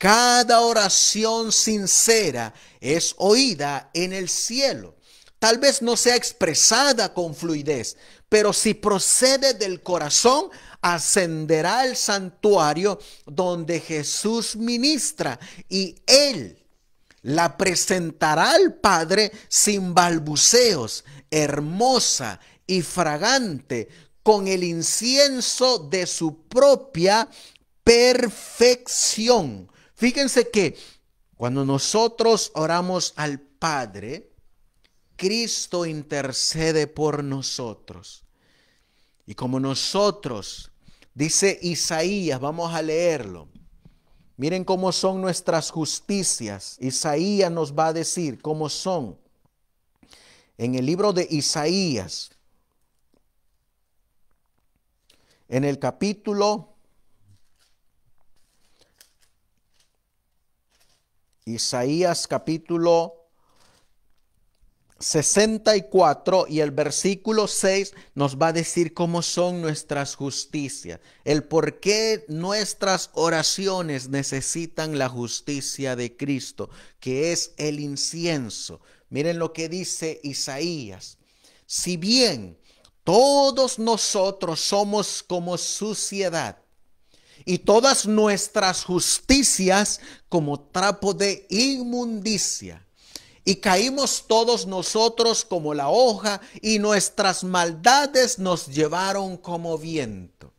cada oración sincera es oída en el cielo. Tal vez no sea expresada con fluidez, pero si procede del corazón, ascenderá al santuario donde Jesús ministra y Él la presentará al Padre sin balbuceos, hermosa y fragante, con el incienso de su propia perfección. Fíjense que cuando nosotros oramos al Padre, Cristo intercede por nosotros. Y como nosotros, dice Isaías, vamos a leerlo. Miren cómo son nuestras justicias. Isaías nos va a decir cómo son. En el libro de Isaías, en el capítulo Isaías capítulo 64 y el versículo 6 nos va a decir cómo son nuestras justicias, el por qué nuestras oraciones necesitan la justicia de Cristo, que es el incienso. Miren lo que dice Isaías. Si bien todos nosotros somos como suciedad, y todas nuestras justicias como trapo de inmundicia. Y caímos todos nosotros como la hoja y nuestras maldades nos llevaron como viento.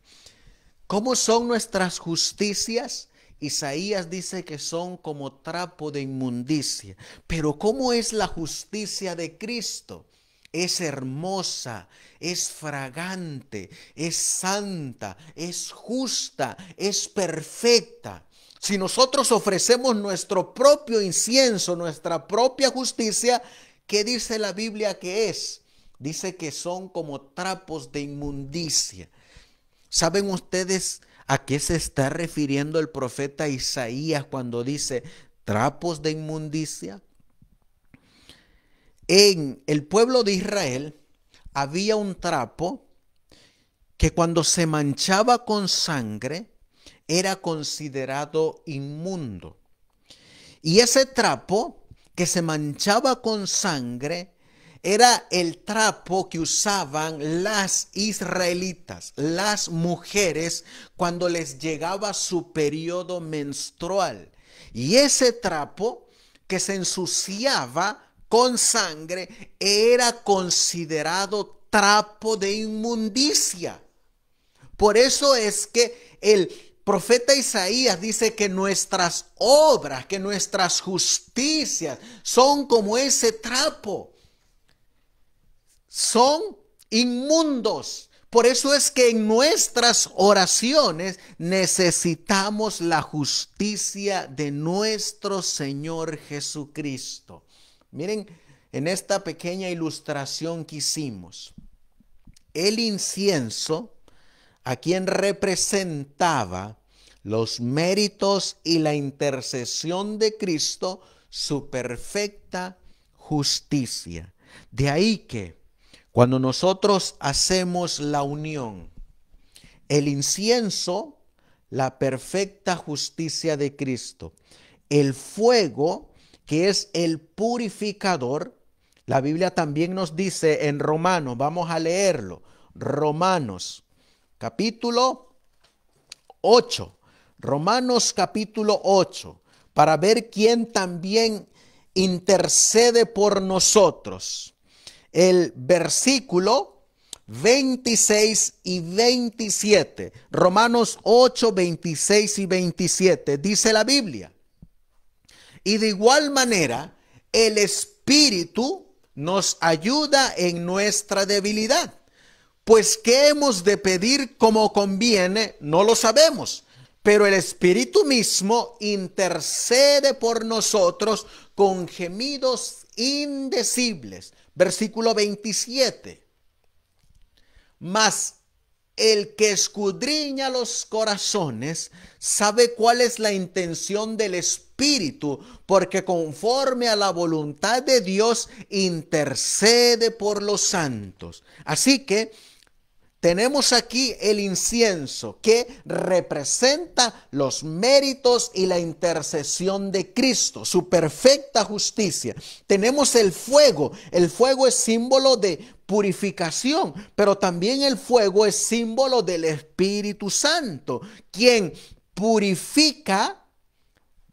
¿Cómo son nuestras justicias? Isaías dice que son como trapo de inmundicia. Pero ¿cómo es la justicia de Cristo? es hermosa, es fragante, es santa, es justa, es perfecta. Si nosotros ofrecemos nuestro propio incienso, nuestra propia justicia, ¿qué dice la Biblia que es? Dice que son como trapos de inmundicia. ¿Saben ustedes a qué se está refiriendo el profeta Isaías cuando dice trapos de inmundicia? en el pueblo de Israel había un trapo que cuando se manchaba con sangre era considerado inmundo. Y ese trapo que se manchaba con sangre era el trapo que usaban las israelitas, las mujeres, cuando les llegaba su periodo menstrual. Y ese trapo que se ensuciaba con sangre era considerado trapo de inmundicia. Por eso es que el profeta Isaías dice que nuestras obras, que nuestras justicias son como ese trapo. Son inmundos. Por eso es que en nuestras oraciones necesitamos la justicia de nuestro Señor Jesucristo. Miren, en esta pequeña ilustración que hicimos, el incienso, a quien representaba los méritos y la intercesión de Cristo, su perfecta justicia. De ahí que cuando nosotros hacemos la unión, el incienso, la perfecta justicia de Cristo, el fuego, que es el purificador. La Biblia también nos dice en Romanos, vamos a leerlo, Romanos capítulo 8, Romanos capítulo 8, para ver quién también intercede por nosotros. El versículo 26 y 27. Romanos 8, 26 y 27. Dice la Biblia. Y de igual manera, el Espíritu nos ayuda en nuestra debilidad. Pues qué hemos de pedir como conviene, no lo sabemos. Pero el Espíritu mismo intercede por nosotros con gemidos indecibles. Versículo 27. Mas el que escudriña los corazones sabe cuál es la intención del Espíritu, porque conforme a la voluntad de Dios intercede por los santos. Así que tenemos aquí el incienso que representa los méritos y la intercesión de Cristo, su perfecta justicia. Tenemos el fuego. El fuego es símbolo de purificación, pero también el fuego es símbolo del Espíritu Santo, quien purifica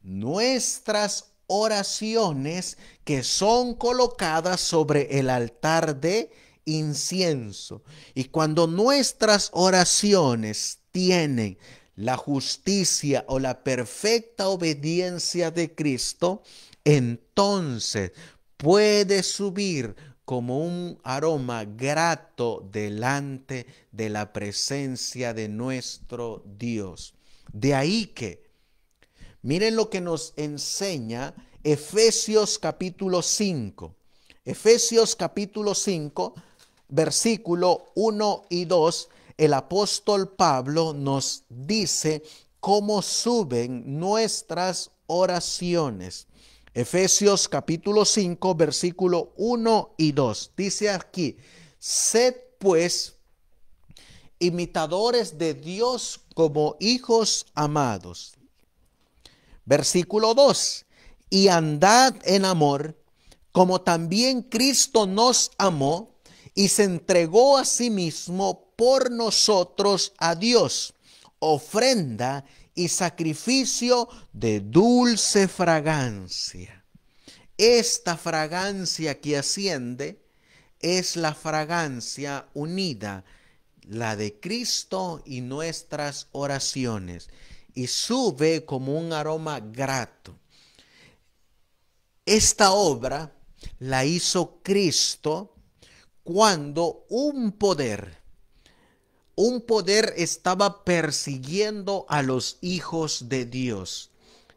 nuestras oraciones que son colocadas sobre el altar de incienso. Y cuando nuestras oraciones tienen la justicia o la perfecta obediencia de Cristo, entonces puede subir como un aroma grato delante de la presencia de nuestro Dios. De ahí que, miren lo que nos enseña Efesios capítulo 5. Efesios capítulo 5 versículo 1 y 2, el apóstol Pablo nos dice cómo suben nuestras oraciones. Efesios capítulo 5, versículo 1 y 2. Dice aquí, sed pues imitadores de Dios como hijos amados. Versículo 2. Y andad en amor, como también Cristo nos amó y se entregó a sí mismo por nosotros a Dios, ofrenda y sacrificio de dulce fragancia. Esta fragancia que asciende es la fragancia unida, la de Cristo y nuestras oraciones, y sube como un aroma grato. Esta obra la hizo Cristo cuando un poder, un poder estaba persiguiendo a los hijos de Dios.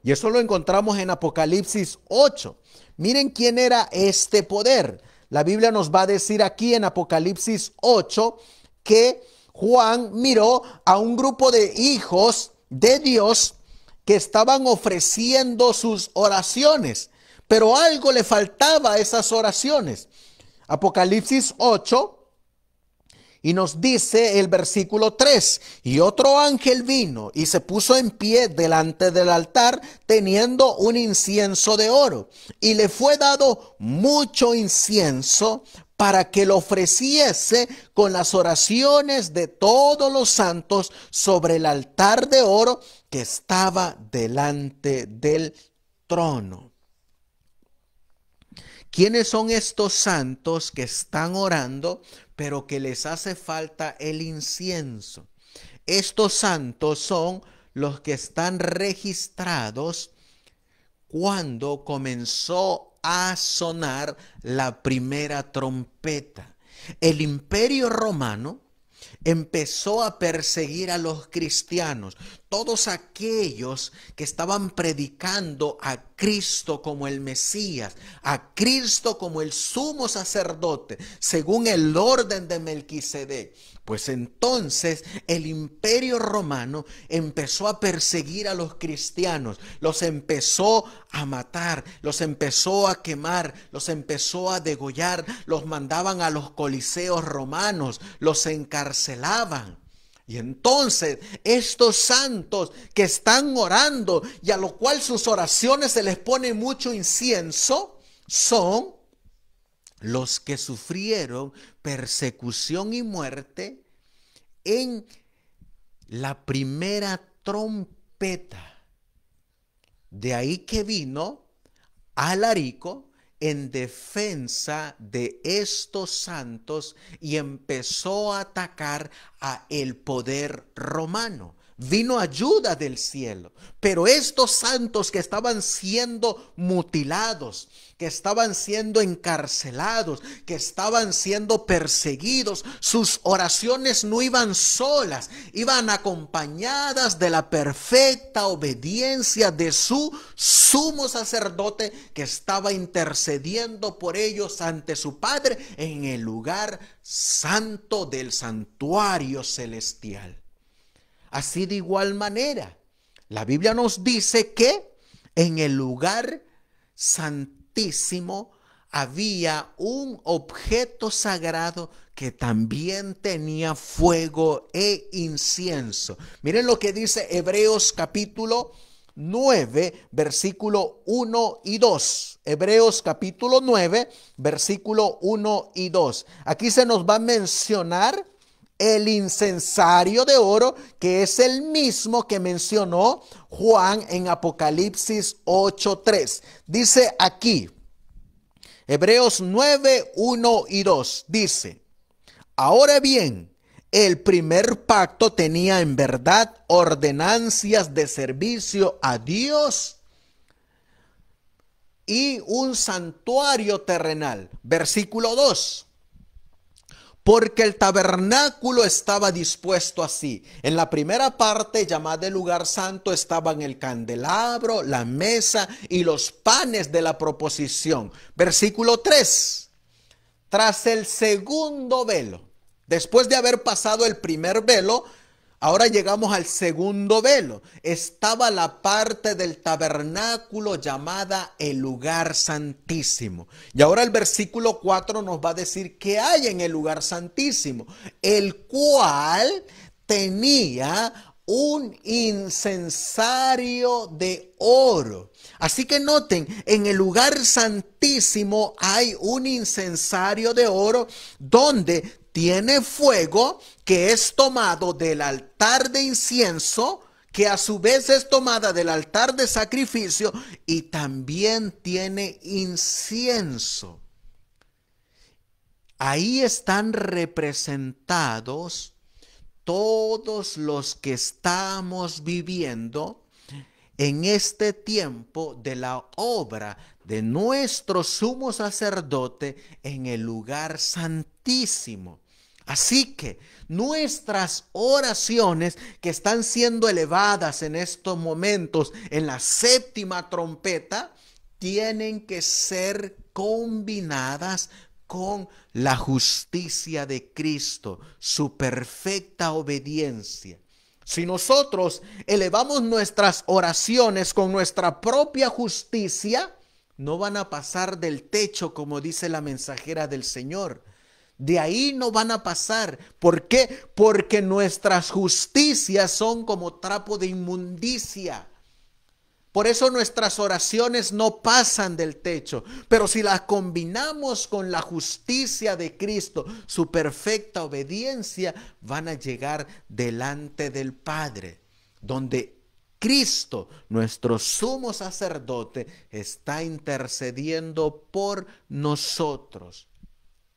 Y eso lo encontramos en Apocalipsis 8. Miren quién era este poder. La Biblia nos va a decir aquí en Apocalipsis 8 que Juan miró a un grupo de hijos de Dios que estaban ofreciendo sus oraciones, pero algo le faltaba a esas oraciones. Apocalipsis 8. Y nos dice el versículo 3, y otro ángel vino y se puso en pie delante del altar teniendo un incienso de oro. Y le fue dado mucho incienso para que lo ofreciese con las oraciones de todos los santos sobre el altar de oro que estaba delante del trono. ¿Quiénes son estos santos que están orando, pero que les hace falta el incienso? Estos santos son los que están registrados cuando comenzó a sonar la primera trompeta. El imperio romano empezó a perseguir a los cristianos todos aquellos que estaban predicando a Cristo como el Mesías, a Cristo como el sumo sacerdote, según el orden de Melquisedec. Pues entonces el imperio romano empezó a perseguir a los cristianos, los empezó a matar, los empezó a quemar, los empezó a degollar, los mandaban a los coliseos romanos, los encarcelaban. Y entonces estos santos que están orando y a lo cual sus oraciones se les pone mucho incienso, son los que sufrieron persecución y muerte en la primera trompeta. De ahí que vino alarico en defensa de estos santos y empezó a atacar a el poder romano. Vino ayuda del cielo. Pero estos santos que estaban siendo mutilados, que estaban siendo encarcelados, que estaban siendo perseguidos, sus oraciones no iban solas, iban acompañadas de la perfecta obediencia de su sumo sacerdote que estaba intercediendo por ellos ante su Padre en el lugar santo del santuario celestial. Así de igual manera, la Biblia nos dice que en el lugar santísimo había un objeto sagrado que también tenía fuego e incienso. Miren lo que dice Hebreos capítulo 9, versículo 1 y 2. Hebreos capítulo 9, versículo 1 y 2. Aquí se nos va a mencionar el incensario de oro, que es el mismo que mencionó Juan en Apocalipsis 8.3. Dice aquí, Hebreos 9.1 y 2, dice, ahora bien, el primer pacto tenía en verdad ordenancias de servicio a Dios y un santuario terrenal. Versículo 2 porque el tabernáculo estaba dispuesto así. En la primera parte llamada el lugar santo estaban el candelabro, la mesa y los panes de la proposición. Versículo 3. Tras el segundo velo, después de haber pasado el primer velo, Ahora llegamos al segundo velo. Estaba la parte del tabernáculo llamada el lugar santísimo. Y ahora el versículo 4 nos va a decir que hay en el lugar santísimo, el cual tenía un incensario de oro. Así que noten, en el lugar santísimo hay un incensario de oro donde tiene fuego que es tomado del altar de incienso, que a su vez es tomada del altar de sacrificio y también tiene incienso. Ahí están representados todos los que estamos viviendo en este tiempo de la obra de nuestro sumo sacerdote en el lugar santísimo. Así que nuestras oraciones que están siendo elevadas en estos momentos en la séptima trompeta tienen que ser combinadas con la justicia de Cristo, su perfecta obediencia. Si nosotros elevamos nuestras oraciones con nuestra propia justicia, no van a pasar del techo, como dice la mensajera del Señor. De ahí no van a pasar. ¿Por qué? Porque nuestras justicias son como trapo de inmundicia. Por eso nuestras oraciones no pasan del techo. Pero si las combinamos con la justicia de Cristo, su perfecta obediencia, van a llegar delante del Padre, donde Cristo, nuestro sumo sacerdote, está intercediendo por nosotros.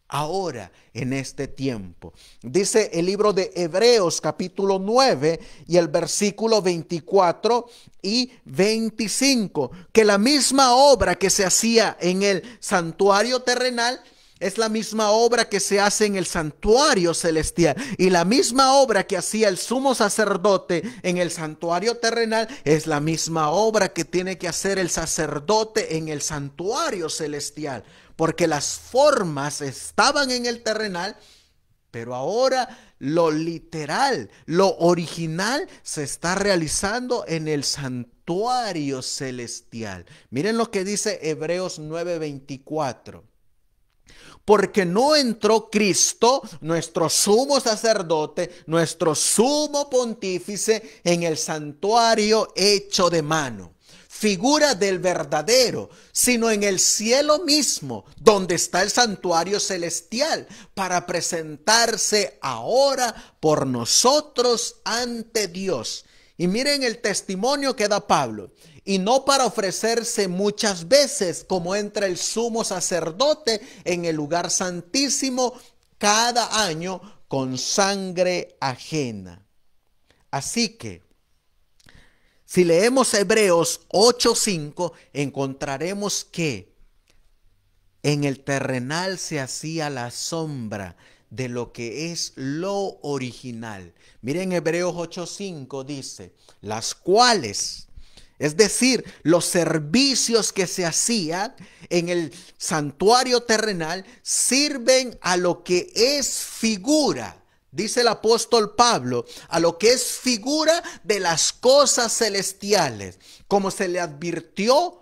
Ahora, en este tiempo. Dice el libro de Hebreos capítulo 9 y el versículo 24 y 25, que la misma obra que se hacía en el santuario terrenal es la misma obra que se hace en el santuario celestial y la misma obra que hacía el sumo sacerdote en el santuario terrenal es la misma obra que tiene que hacer el sacerdote en el santuario celestial, porque las formas estaban en el terrenal, pero ahora lo literal, lo original se está realizando en el santuario celestial. Miren lo que dice Hebreos 9:24 porque no entró Cristo, nuestro sumo sacerdote, nuestro sumo pontífice, en el santuario hecho de mano figura del verdadero, sino en el cielo mismo, donde está el santuario celestial, para presentarse ahora por nosotros ante Dios. Y miren el testimonio que da Pablo y no para ofrecerse muchas veces, como entra el sumo sacerdote en el lugar santísimo cada año con sangre ajena. Así que, si leemos Hebreos 8:5, encontraremos que en el terrenal se hacía la sombra de lo que es lo original. Miren Hebreos 8:5 dice, las cuales es decir, los servicios que se hacían en el santuario terrenal sirven a lo que es figura, dice el apóstol Pablo, a lo que es figura de las cosas celestiales, como se le advirtió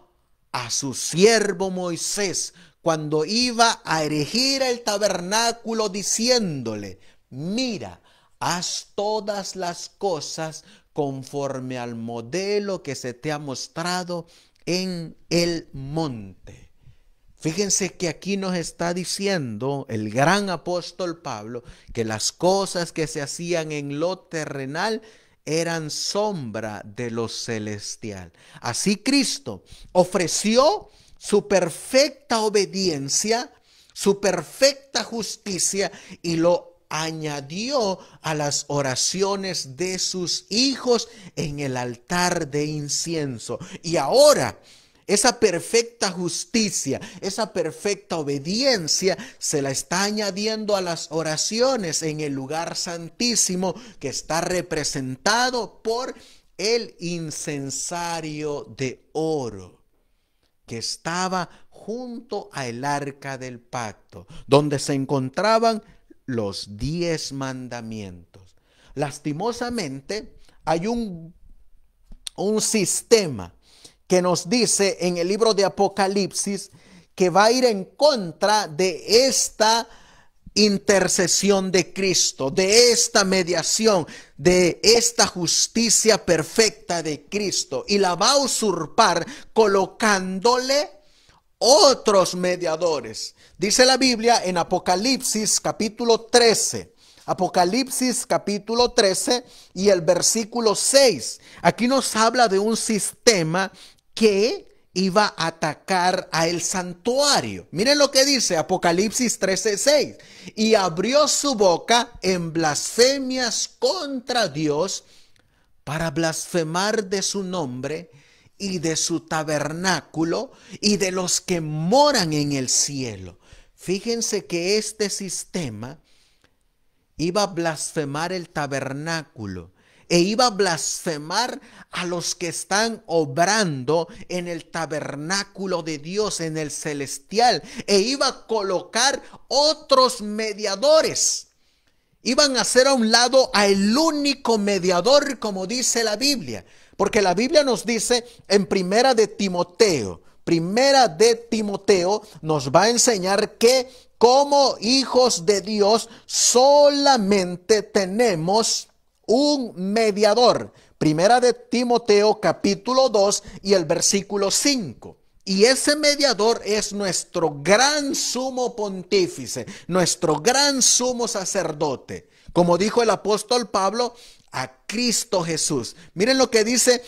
a su siervo Moisés cuando iba a erigir el tabernáculo diciéndole, mira, haz todas las cosas conforme al modelo que se te ha mostrado en el monte. Fíjense que aquí nos está diciendo el gran apóstol Pablo que las cosas que se hacían en lo terrenal eran sombra de lo celestial. Así Cristo ofreció su perfecta obediencia, su perfecta justicia y lo añadió a las oraciones de sus hijos en el altar de incienso. Y ahora esa perfecta justicia, esa perfecta obediencia se la está añadiendo a las oraciones en el lugar santísimo que está representado por el incensario de oro que estaba junto al arca del pacto, donde se encontraban los diez mandamientos. Lastimosamente, hay un, un sistema que nos dice en el libro de Apocalipsis que va a ir en contra de esta intercesión de Cristo, de esta mediación, de esta justicia perfecta de Cristo y la va a usurpar colocándole otros mediadores. Dice la Biblia en Apocalipsis capítulo 13. Apocalipsis capítulo 13 y el versículo 6. Aquí nos habla de un sistema que iba a atacar a el santuario. Miren lo que dice Apocalipsis 13:6. Y abrió su boca en blasfemias contra Dios para blasfemar de su nombre y de su tabernáculo y de los que moran en el cielo. Fíjense que este sistema iba a blasfemar el tabernáculo e iba a blasfemar a los que están obrando en el tabernáculo de Dios, en el celestial, e iba a colocar otros mediadores. Iban a hacer a un lado al único mediador, como dice la Biblia. Porque la Biblia nos dice en primera de Timoteo, primera de Timoteo nos va a enseñar que como hijos de Dios solamente tenemos un mediador. Primera de Timoteo capítulo 2 y el versículo 5. Y ese mediador es nuestro gran sumo pontífice, nuestro gran sumo sacerdote. Como dijo el apóstol Pablo, a Cristo Jesús. Miren lo que dice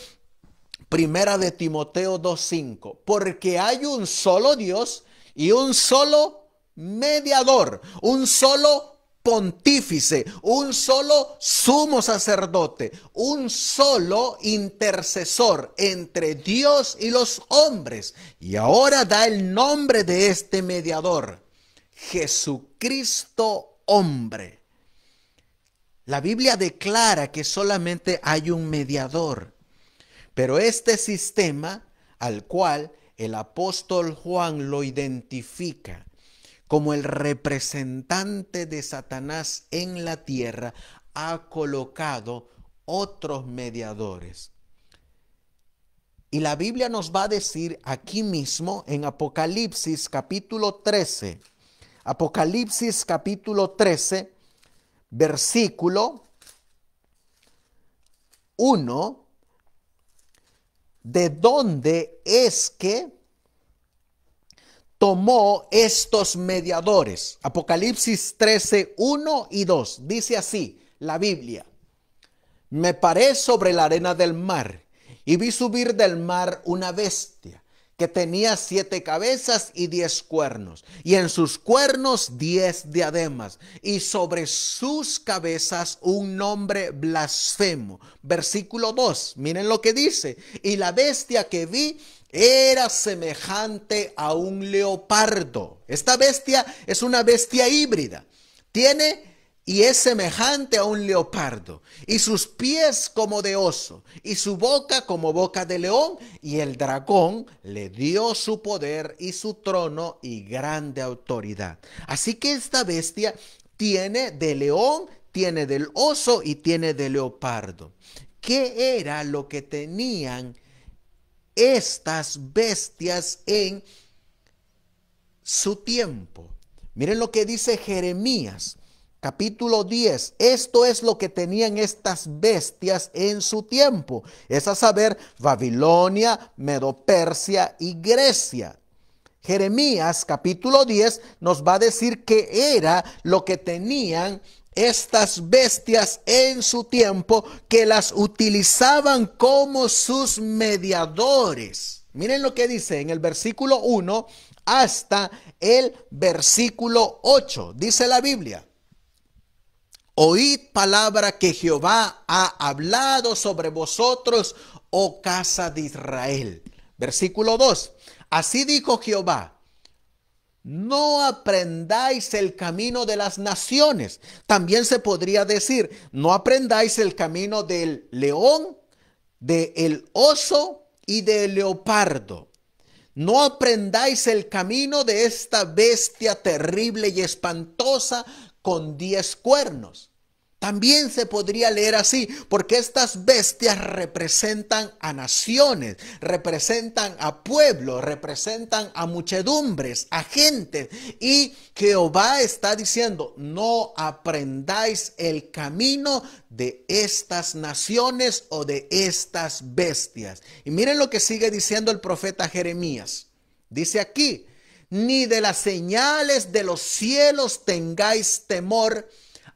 Primera de Timoteo 2.5, porque hay un solo Dios y un solo mediador, un solo pontífice, un solo sumo sacerdote, un solo intercesor entre Dios y los hombres. Y ahora da el nombre de este mediador, Jesucristo hombre. La Biblia declara que solamente hay un mediador, pero este sistema al cual el apóstol Juan lo identifica como el representante de Satanás en la tierra, ha colocado otros mediadores. Y la Biblia nos va a decir aquí mismo en Apocalipsis capítulo 13, Apocalipsis capítulo 13, versículo 1, de dónde es que tomó estos mediadores. Apocalipsis 13, 1 y 2. Dice así la Biblia. Me paré sobre la arena del mar y vi subir del mar una bestia que tenía siete cabezas y diez cuernos, y en sus cuernos diez diademas, y sobre sus cabezas un nombre blasfemo. Versículo 2, miren lo que dice, y la bestia que vi era semejante a un leopardo. Esta bestia es una bestia híbrida, tiene y es semejante a un leopardo, y sus pies como de oso, y su boca como boca de león, y el dragón le dio su poder y su trono y grande autoridad. Así que esta bestia tiene de león, tiene del oso y tiene de leopardo. ¿Qué era lo que tenían estas bestias en su tiempo? Miren lo que dice Jeremías Capítulo 10. Esto es lo que tenían estas bestias en su tiempo. Es a saber, Babilonia, Medopersia y Grecia. Jeremías capítulo 10 nos va a decir qué era lo que tenían estas bestias en su tiempo que las utilizaban como sus mediadores. Miren lo que dice en el versículo 1 hasta el versículo 8. Dice la Biblia. Oíd palabra que Jehová ha hablado sobre vosotros, oh casa de Israel. Versículo 2. Así dijo Jehová, no aprendáis el camino de las naciones. También se podría decir, no aprendáis el camino del león, del oso y del leopardo. No aprendáis el camino de esta bestia terrible y espantosa con diez cuernos. También se podría leer así, porque estas bestias representan a naciones, representan a pueblos, representan a muchedumbres, a gente. Y Jehová está diciendo, no aprendáis el camino de estas naciones o de estas bestias. Y miren lo que sigue diciendo el profeta Jeremías. Dice aquí, ni de las señales de los cielos tengáis temor,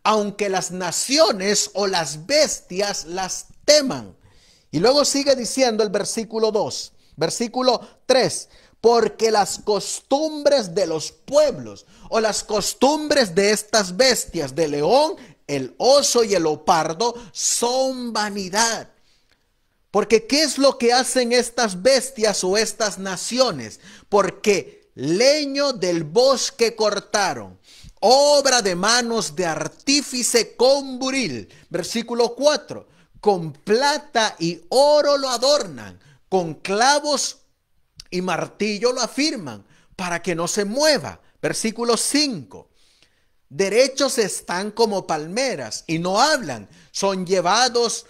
aunque las naciones o las bestias las teman. Y luego sigue diciendo el versículo 2, versículo 3, porque las costumbres de los pueblos o las costumbres de estas bestias, de león, el oso y el opardo, son vanidad. Porque ¿qué es lo que hacen estas bestias o estas naciones? Porque leño del bosque cortaron, obra de manos de artífice con buril. Versículo 4, con plata y oro lo adornan, con clavos y martillo lo afirman, para que no se mueva. Versículo 5. Derechos están como palmeras y no hablan, son llevados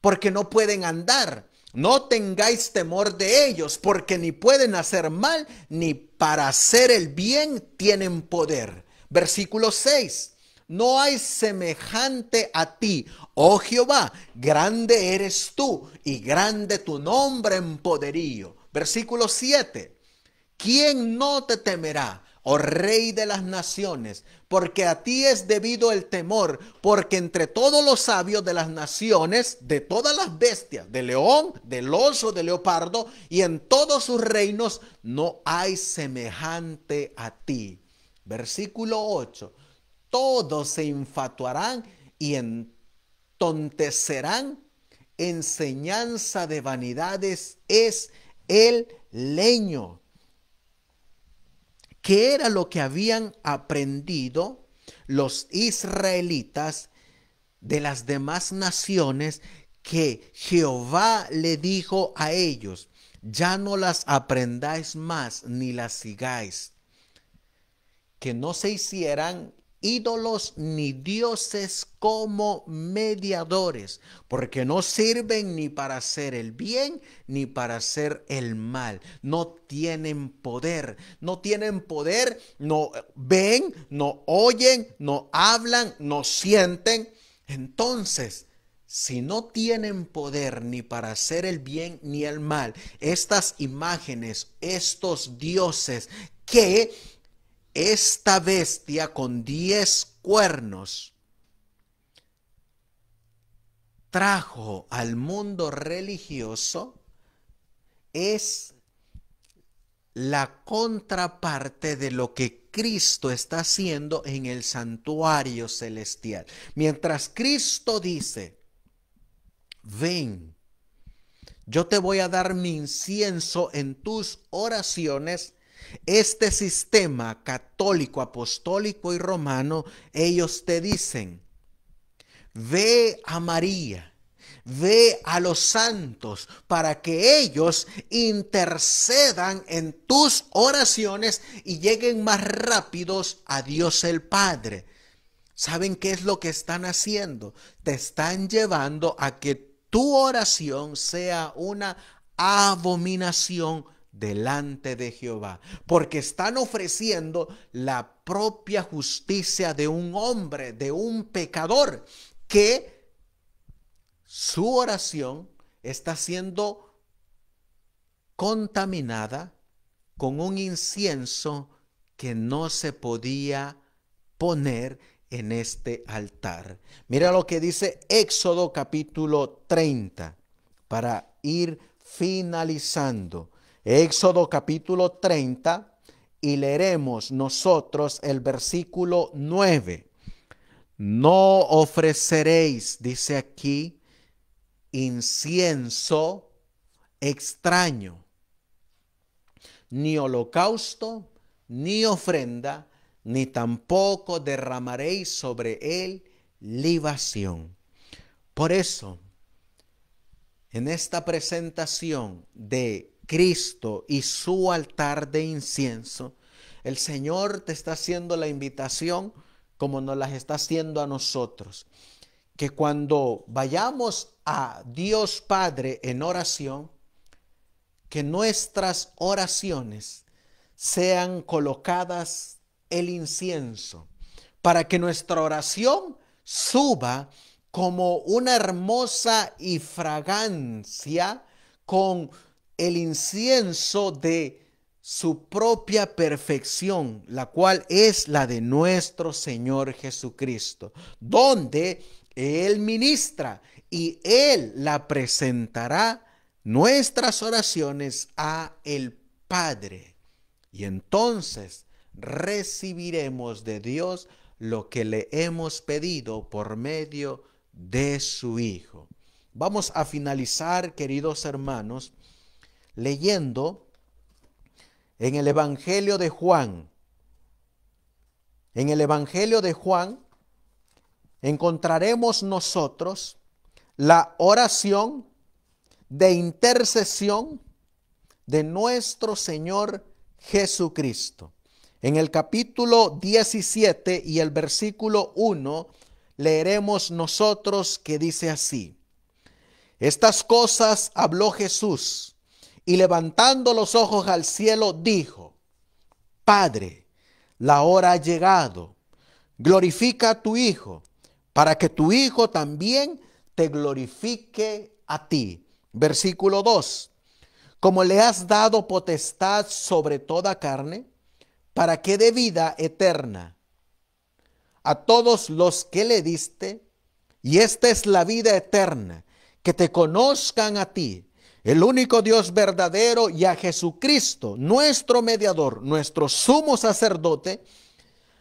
porque no pueden andar. No tengáis temor de ellos, porque ni pueden hacer mal, ni para hacer el bien tienen poder. Versículo 6. No hay semejante a ti, oh Jehová, grande eres tú y grande tu nombre en poderío. Versículo 7. ¿Quién no te temerá? oh Rey de las naciones, porque a ti es debido el temor, porque entre todos los sabios de las naciones, de todas las bestias, de león, del oso, de leopardo, y en todos sus reinos, no hay semejante a ti. Versículo 8. Todos se infatuarán y entontecerán. Enseñanza de vanidades es el leño qué era lo que habían aprendido los israelitas de las demás naciones que Jehová le dijo a ellos, ya no las aprendáis más ni las sigáis, que no se hicieran ídolos ni dioses como mediadores, porque no sirven ni para hacer el bien ni para hacer el mal. No tienen poder, no tienen poder, no ven, no oyen, no hablan, no sienten. Entonces, si no tienen poder ni para hacer el bien ni el mal, estas imágenes, estos dioses que esta bestia con diez cuernos trajo al mundo religioso es la contraparte de lo que Cristo está haciendo en el santuario celestial. Mientras Cristo dice, ven, yo te voy a dar mi incienso en tus oraciones, este sistema católico, apostólico y romano, ellos te dicen, ve a María, ve a los santos para que ellos intercedan en tus oraciones y lleguen más rápidos a Dios el Padre. ¿Saben qué es lo que están haciendo? Te están llevando a que tu oración sea una abominación delante de Jehová, porque están ofreciendo la propia justicia de un hombre, de un pecador, que su oración está siendo contaminada con un incienso que no se podía poner en este altar. Mira lo que dice Éxodo capítulo 30 para ir finalizando. Éxodo capítulo 30 y leeremos nosotros el versículo 9. No ofreceréis, dice aquí, incienso extraño, ni holocausto, ni ofrenda, ni tampoco derramaréis sobre él libación. Por eso, en esta presentación de Cristo y su altar de incienso, el Señor te está haciendo la invitación como nos las está haciendo a nosotros. Que cuando vayamos a Dios Padre en oración, que nuestras oraciones sean colocadas el incienso, para que nuestra oración suba como una hermosa y fragancia con el incienso de su propia perfección, la cual es la de nuestro Señor Jesucristo, donde Él ministra y Él la presentará nuestras oraciones a el Padre. Y entonces recibiremos de Dios lo que le hemos pedido por medio de su Hijo. Vamos a finalizar, queridos hermanos, leyendo en el Evangelio de Juan. En el Evangelio de Juan encontraremos nosotros la oración de intercesión de nuestro Señor Jesucristo. En el capítulo 17 y el versículo 1 leeremos nosotros que dice así, estas cosas habló Jesús y levantando los ojos al cielo dijo, Padre, la hora ha llegado, glorifica a tu Hijo, para que tu Hijo también te glorifique a ti. Versículo 2. Como le has dado potestad sobre toda carne, para que dé vida eterna a todos los que le diste, y esta es la vida eterna, que te conozcan a ti, el único Dios verdadero y a Jesucristo, nuestro mediador, nuestro sumo sacerdote,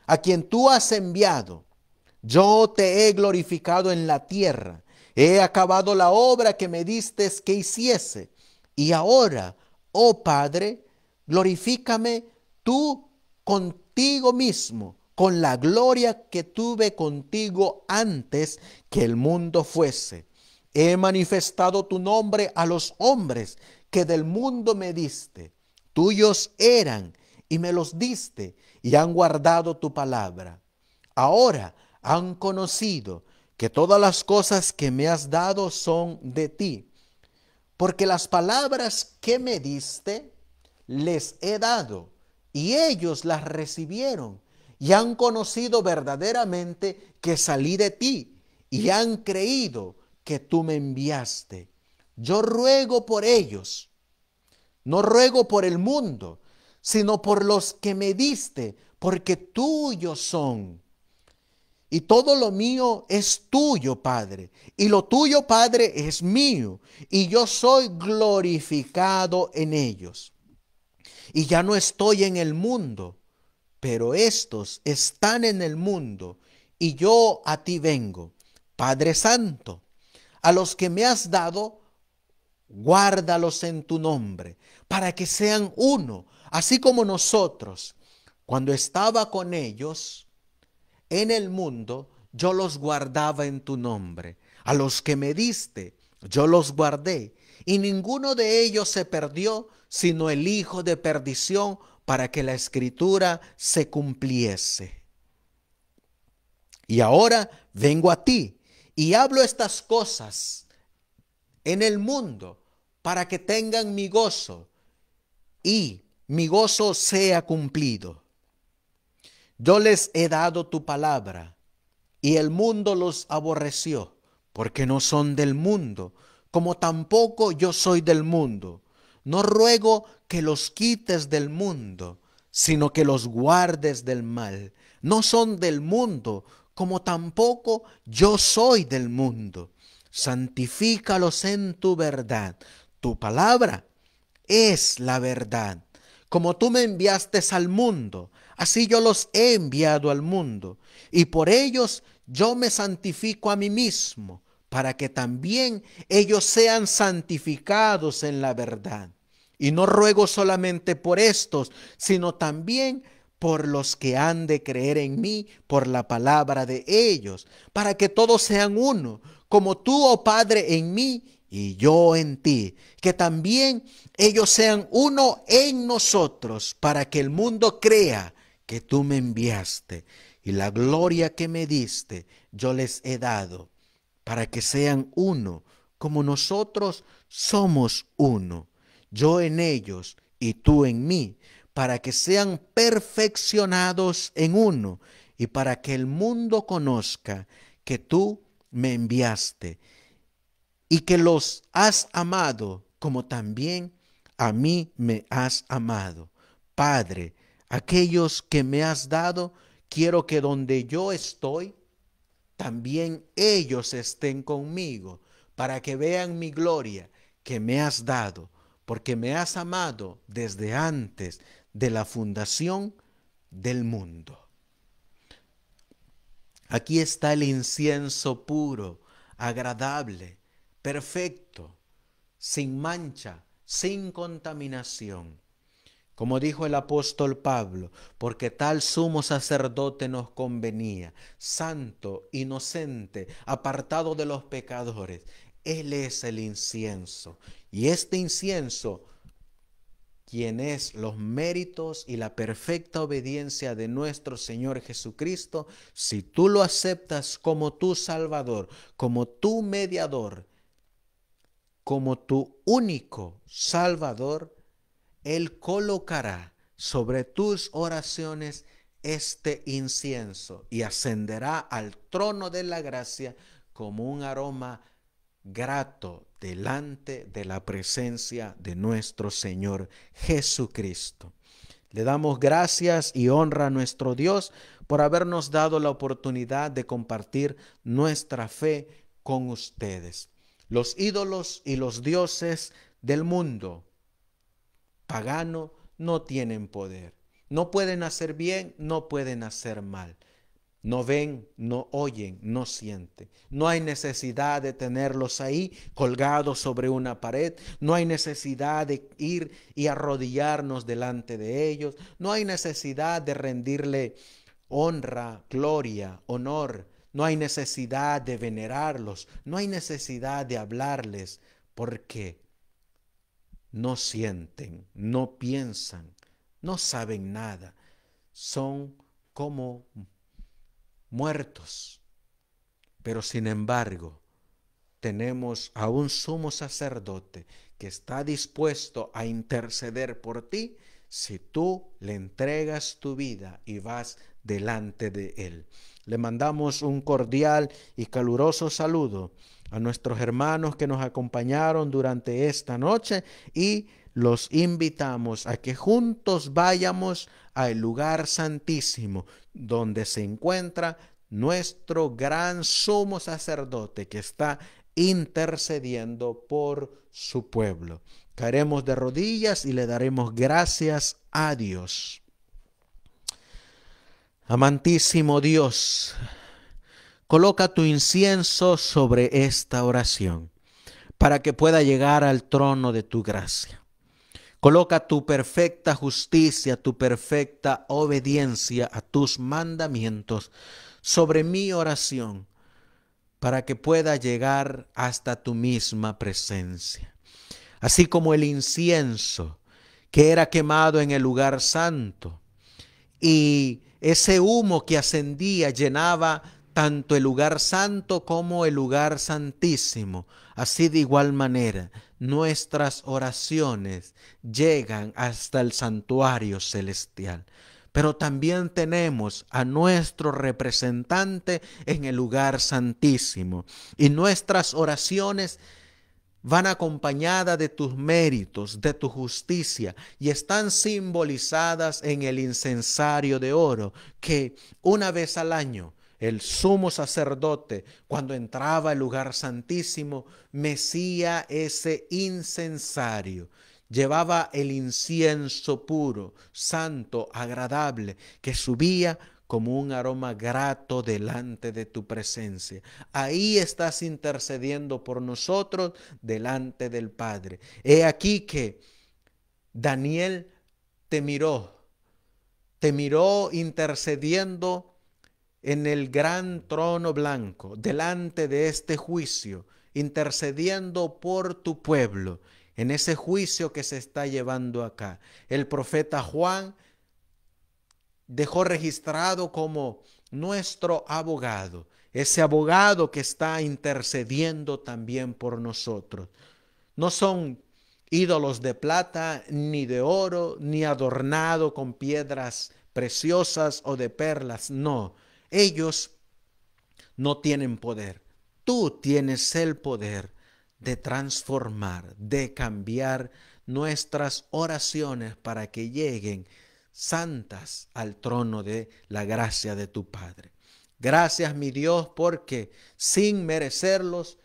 a quien tú has enviado. Yo te he glorificado en la tierra, he acabado la obra que me diste que hiciese. Y ahora, oh Padre, glorifícame tú contigo mismo, con la gloria que tuve contigo antes que el mundo fuese He manifestado tu nombre a los hombres que del mundo me diste. Tuyos eran y me los diste y han guardado tu palabra. Ahora han conocido que todas las cosas que me has dado son de ti. Porque las palabras que me diste les he dado y ellos las recibieron y han conocido verdaderamente que salí de ti y han creído que tú me enviaste. Yo ruego por ellos. No ruego por el mundo, sino por los que me diste, porque tuyos son. Y todo lo mío es tuyo, Padre. Y lo tuyo, Padre, es mío. Y yo soy glorificado en ellos. Y ya no estoy en el mundo, pero estos están en el mundo. Y yo a ti vengo. Padre Santo, a los que me has dado, guárdalos en tu nombre, para que sean uno, así como nosotros. Cuando estaba con ellos en el mundo, yo los guardaba en tu nombre. A los que me diste, yo los guardé, y ninguno de ellos se perdió, sino el hijo de perdición, para que la escritura se cumpliese. Y ahora vengo a ti y hablo estas cosas en el mundo para que tengan mi gozo y mi gozo sea cumplido. Yo les he dado tu palabra y el mundo los aborreció porque no son del mundo, como tampoco yo soy del mundo. No ruego que los quites del mundo, sino que los guardes del mal. No son del mundo, como tampoco yo soy del mundo. Santifícalos en tu verdad. Tu palabra es la verdad. Como tú me enviaste al mundo, así yo los he enviado al mundo. Y por ellos yo me santifico a mí mismo, para que también ellos sean santificados en la verdad. Y no ruego solamente por estos, sino también por los que han de creer en mí, por la palabra de ellos, para que todos sean uno, como tú, oh Padre, en mí y yo en ti, que también ellos sean uno en nosotros, para que el mundo crea que tú me enviaste y la gloria que me diste yo les he dado, para que sean uno, como nosotros somos uno, yo en ellos y tú en mí para que sean perfeccionados en uno y para que el mundo conozca que tú me enviaste y que los has amado como también a mí me has amado. Padre, aquellos que me has dado, quiero que donde yo estoy, también ellos estén conmigo, para que vean mi gloria que me has dado, porque me has amado desde antes de la fundación del mundo. Aquí está el incienso puro, agradable, perfecto, sin mancha, sin contaminación. Como dijo el apóstol Pablo, porque tal sumo sacerdote nos convenía, santo, inocente, apartado de los pecadores. Él es el incienso. Y este incienso quien es los méritos y la perfecta obediencia de nuestro Señor Jesucristo, si tú lo aceptas como tu Salvador, como tu mediador, como tu único Salvador, Él colocará sobre tus oraciones este incienso y ascenderá al trono de la gracia como un aroma grato delante de la presencia de nuestro Señor Jesucristo. Le damos gracias y honra a nuestro Dios por habernos dado la oportunidad de compartir nuestra fe con ustedes. Los ídolos y los dioses del mundo pagano no tienen poder. No pueden hacer bien, no pueden hacer mal. No ven, no oyen, no sienten. No hay necesidad de tenerlos ahí colgados sobre una pared. No hay necesidad de ir y arrodillarnos delante de ellos. No hay necesidad de rendirle honra, gloria, honor. No hay necesidad de venerarlos. No hay necesidad de hablarles porque no sienten, no piensan, no saben nada. Son como muertos. Pero sin embargo, tenemos a un sumo sacerdote que está dispuesto a interceder por ti si tú le entregas tu vida y vas delante de él. Le mandamos un cordial y caluroso saludo a nuestros hermanos que nos acompañaron durante esta noche y los invitamos a que juntos vayamos al lugar santísimo donde se encuentra nuestro gran sumo sacerdote que está intercediendo por su pueblo. Caeremos de rodillas y le daremos gracias a Dios. Amantísimo Dios, coloca tu incienso sobre esta oración para que pueda llegar al trono de tu gracia. Coloca tu perfecta justicia, tu perfecta obediencia a tus mandamientos sobre mi oración para que pueda llegar hasta tu misma presencia. Así como el incienso que era quemado en el lugar santo y ese humo que ascendía llenaba tanto el lugar santo como el lugar santísimo. Así de igual manera, nuestras oraciones llegan hasta el santuario celestial. Pero también tenemos a nuestro representante en el lugar santísimo. Y nuestras oraciones van acompañadas de tus méritos, de tu justicia, y están simbolizadas en el incensario de oro, que una vez al año el sumo sacerdote, cuando entraba al lugar santísimo, mecía ese incensario. Llevaba el incienso puro, santo, agradable, que subía como un aroma grato delante de tu presencia. Ahí estás intercediendo por nosotros delante del Padre. He aquí que Daniel te miró, te miró intercediendo en el gran trono blanco, delante de este juicio, intercediendo por tu pueblo, en ese juicio que se está llevando acá. El profeta Juan dejó registrado como nuestro abogado, ese abogado que está intercediendo también por nosotros. No son ídolos de plata, ni de oro, ni adornado con piedras preciosas o de perlas, no, ellos no tienen poder. Tú tienes el poder de transformar, de cambiar nuestras oraciones para que lleguen santas al trono de la gracia de tu Padre. Gracias mi Dios porque sin merecerlos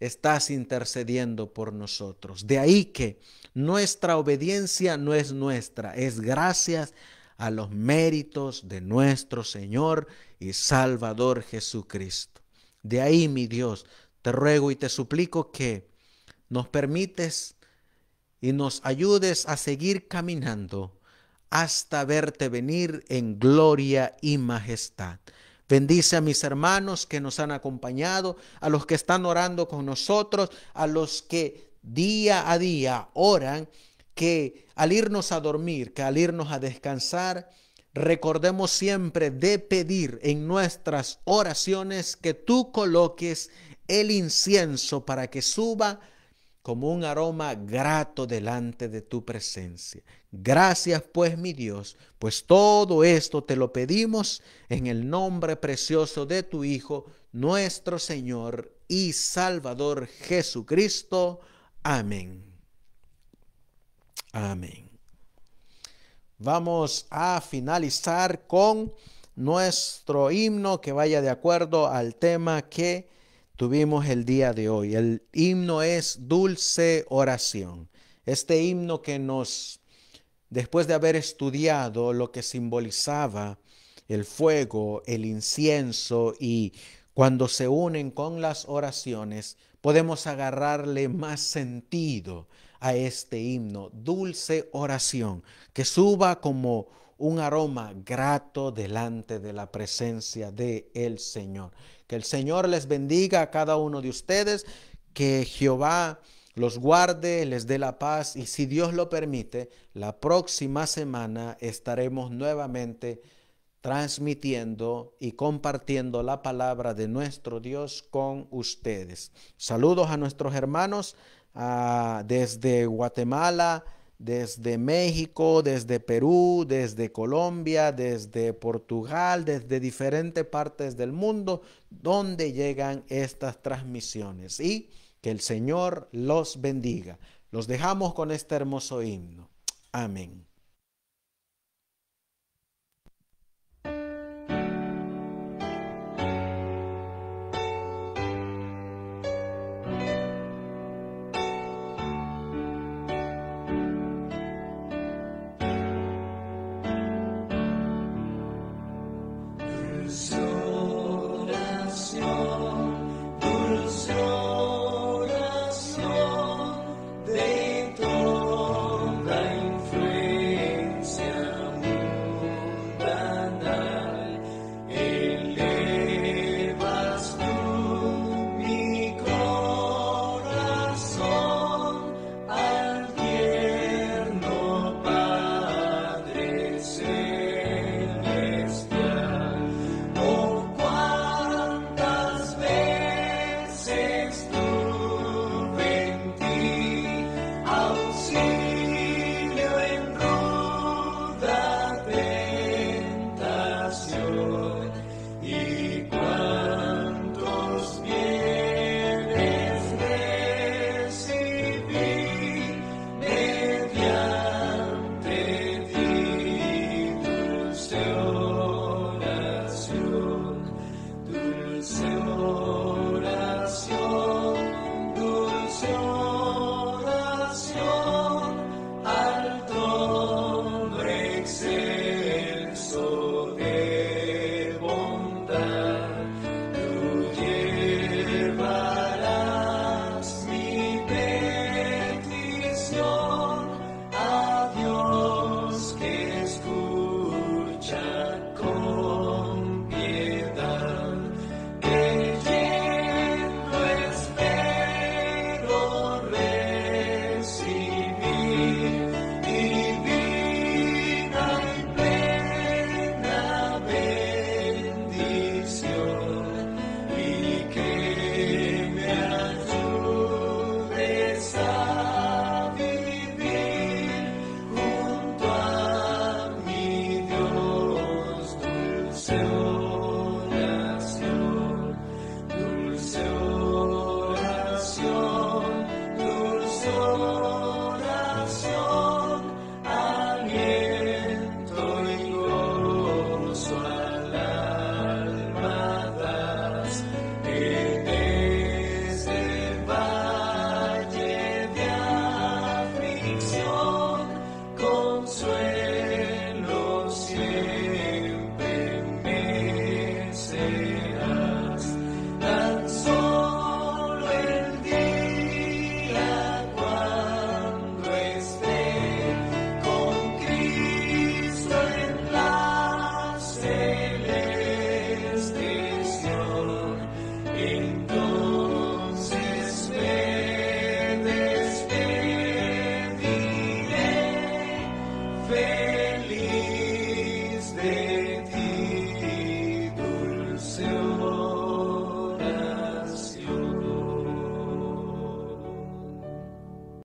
estás intercediendo por nosotros. De ahí que nuestra obediencia no es nuestra, es gracias a los méritos de nuestro Señor y Salvador Jesucristo. De ahí, mi Dios, te ruego y te suplico que nos permites y nos ayudes a seguir caminando hasta verte venir en gloria y majestad. Bendice a mis hermanos que nos han acompañado, a los que están orando con nosotros, a los que día a día oran, que al irnos a dormir, que al irnos a descansar, recordemos siempre de pedir en nuestras oraciones que tú coloques el incienso para que suba como un aroma grato delante de tu presencia. Gracias pues mi Dios, pues todo esto te lo pedimos en el nombre precioso de tu Hijo, nuestro Señor y Salvador Jesucristo. Amén. Amén. Vamos a finalizar con nuestro himno que vaya de acuerdo al tema que tuvimos el día de hoy. El himno es Dulce Oración. Este himno que nos, después de haber estudiado lo que simbolizaba el fuego, el incienso y cuando se unen con las oraciones, podemos agarrarle más sentido a este himno, dulce oración, que suba como un aroma grato delante de la presencia de el Señor. Que el Señor les bendiga a cada uno de ustedes, que Jehová los guarde, les dé la paz y si Dios lo permite, la próxima semana estaremos nuevamente transmitiendo y compartiendo la palabra de nuestro Dios con ustedes. Saludos a nuestros hermanos Ah, desde Guatemala, desde México, desde Perú, desde Colombia, desde Portugal, desde diferentes partes del mundo, donde llegan estas transmisiones. Y que el Señor los bendiga. Los dejamos con este hermoso himno. Amén.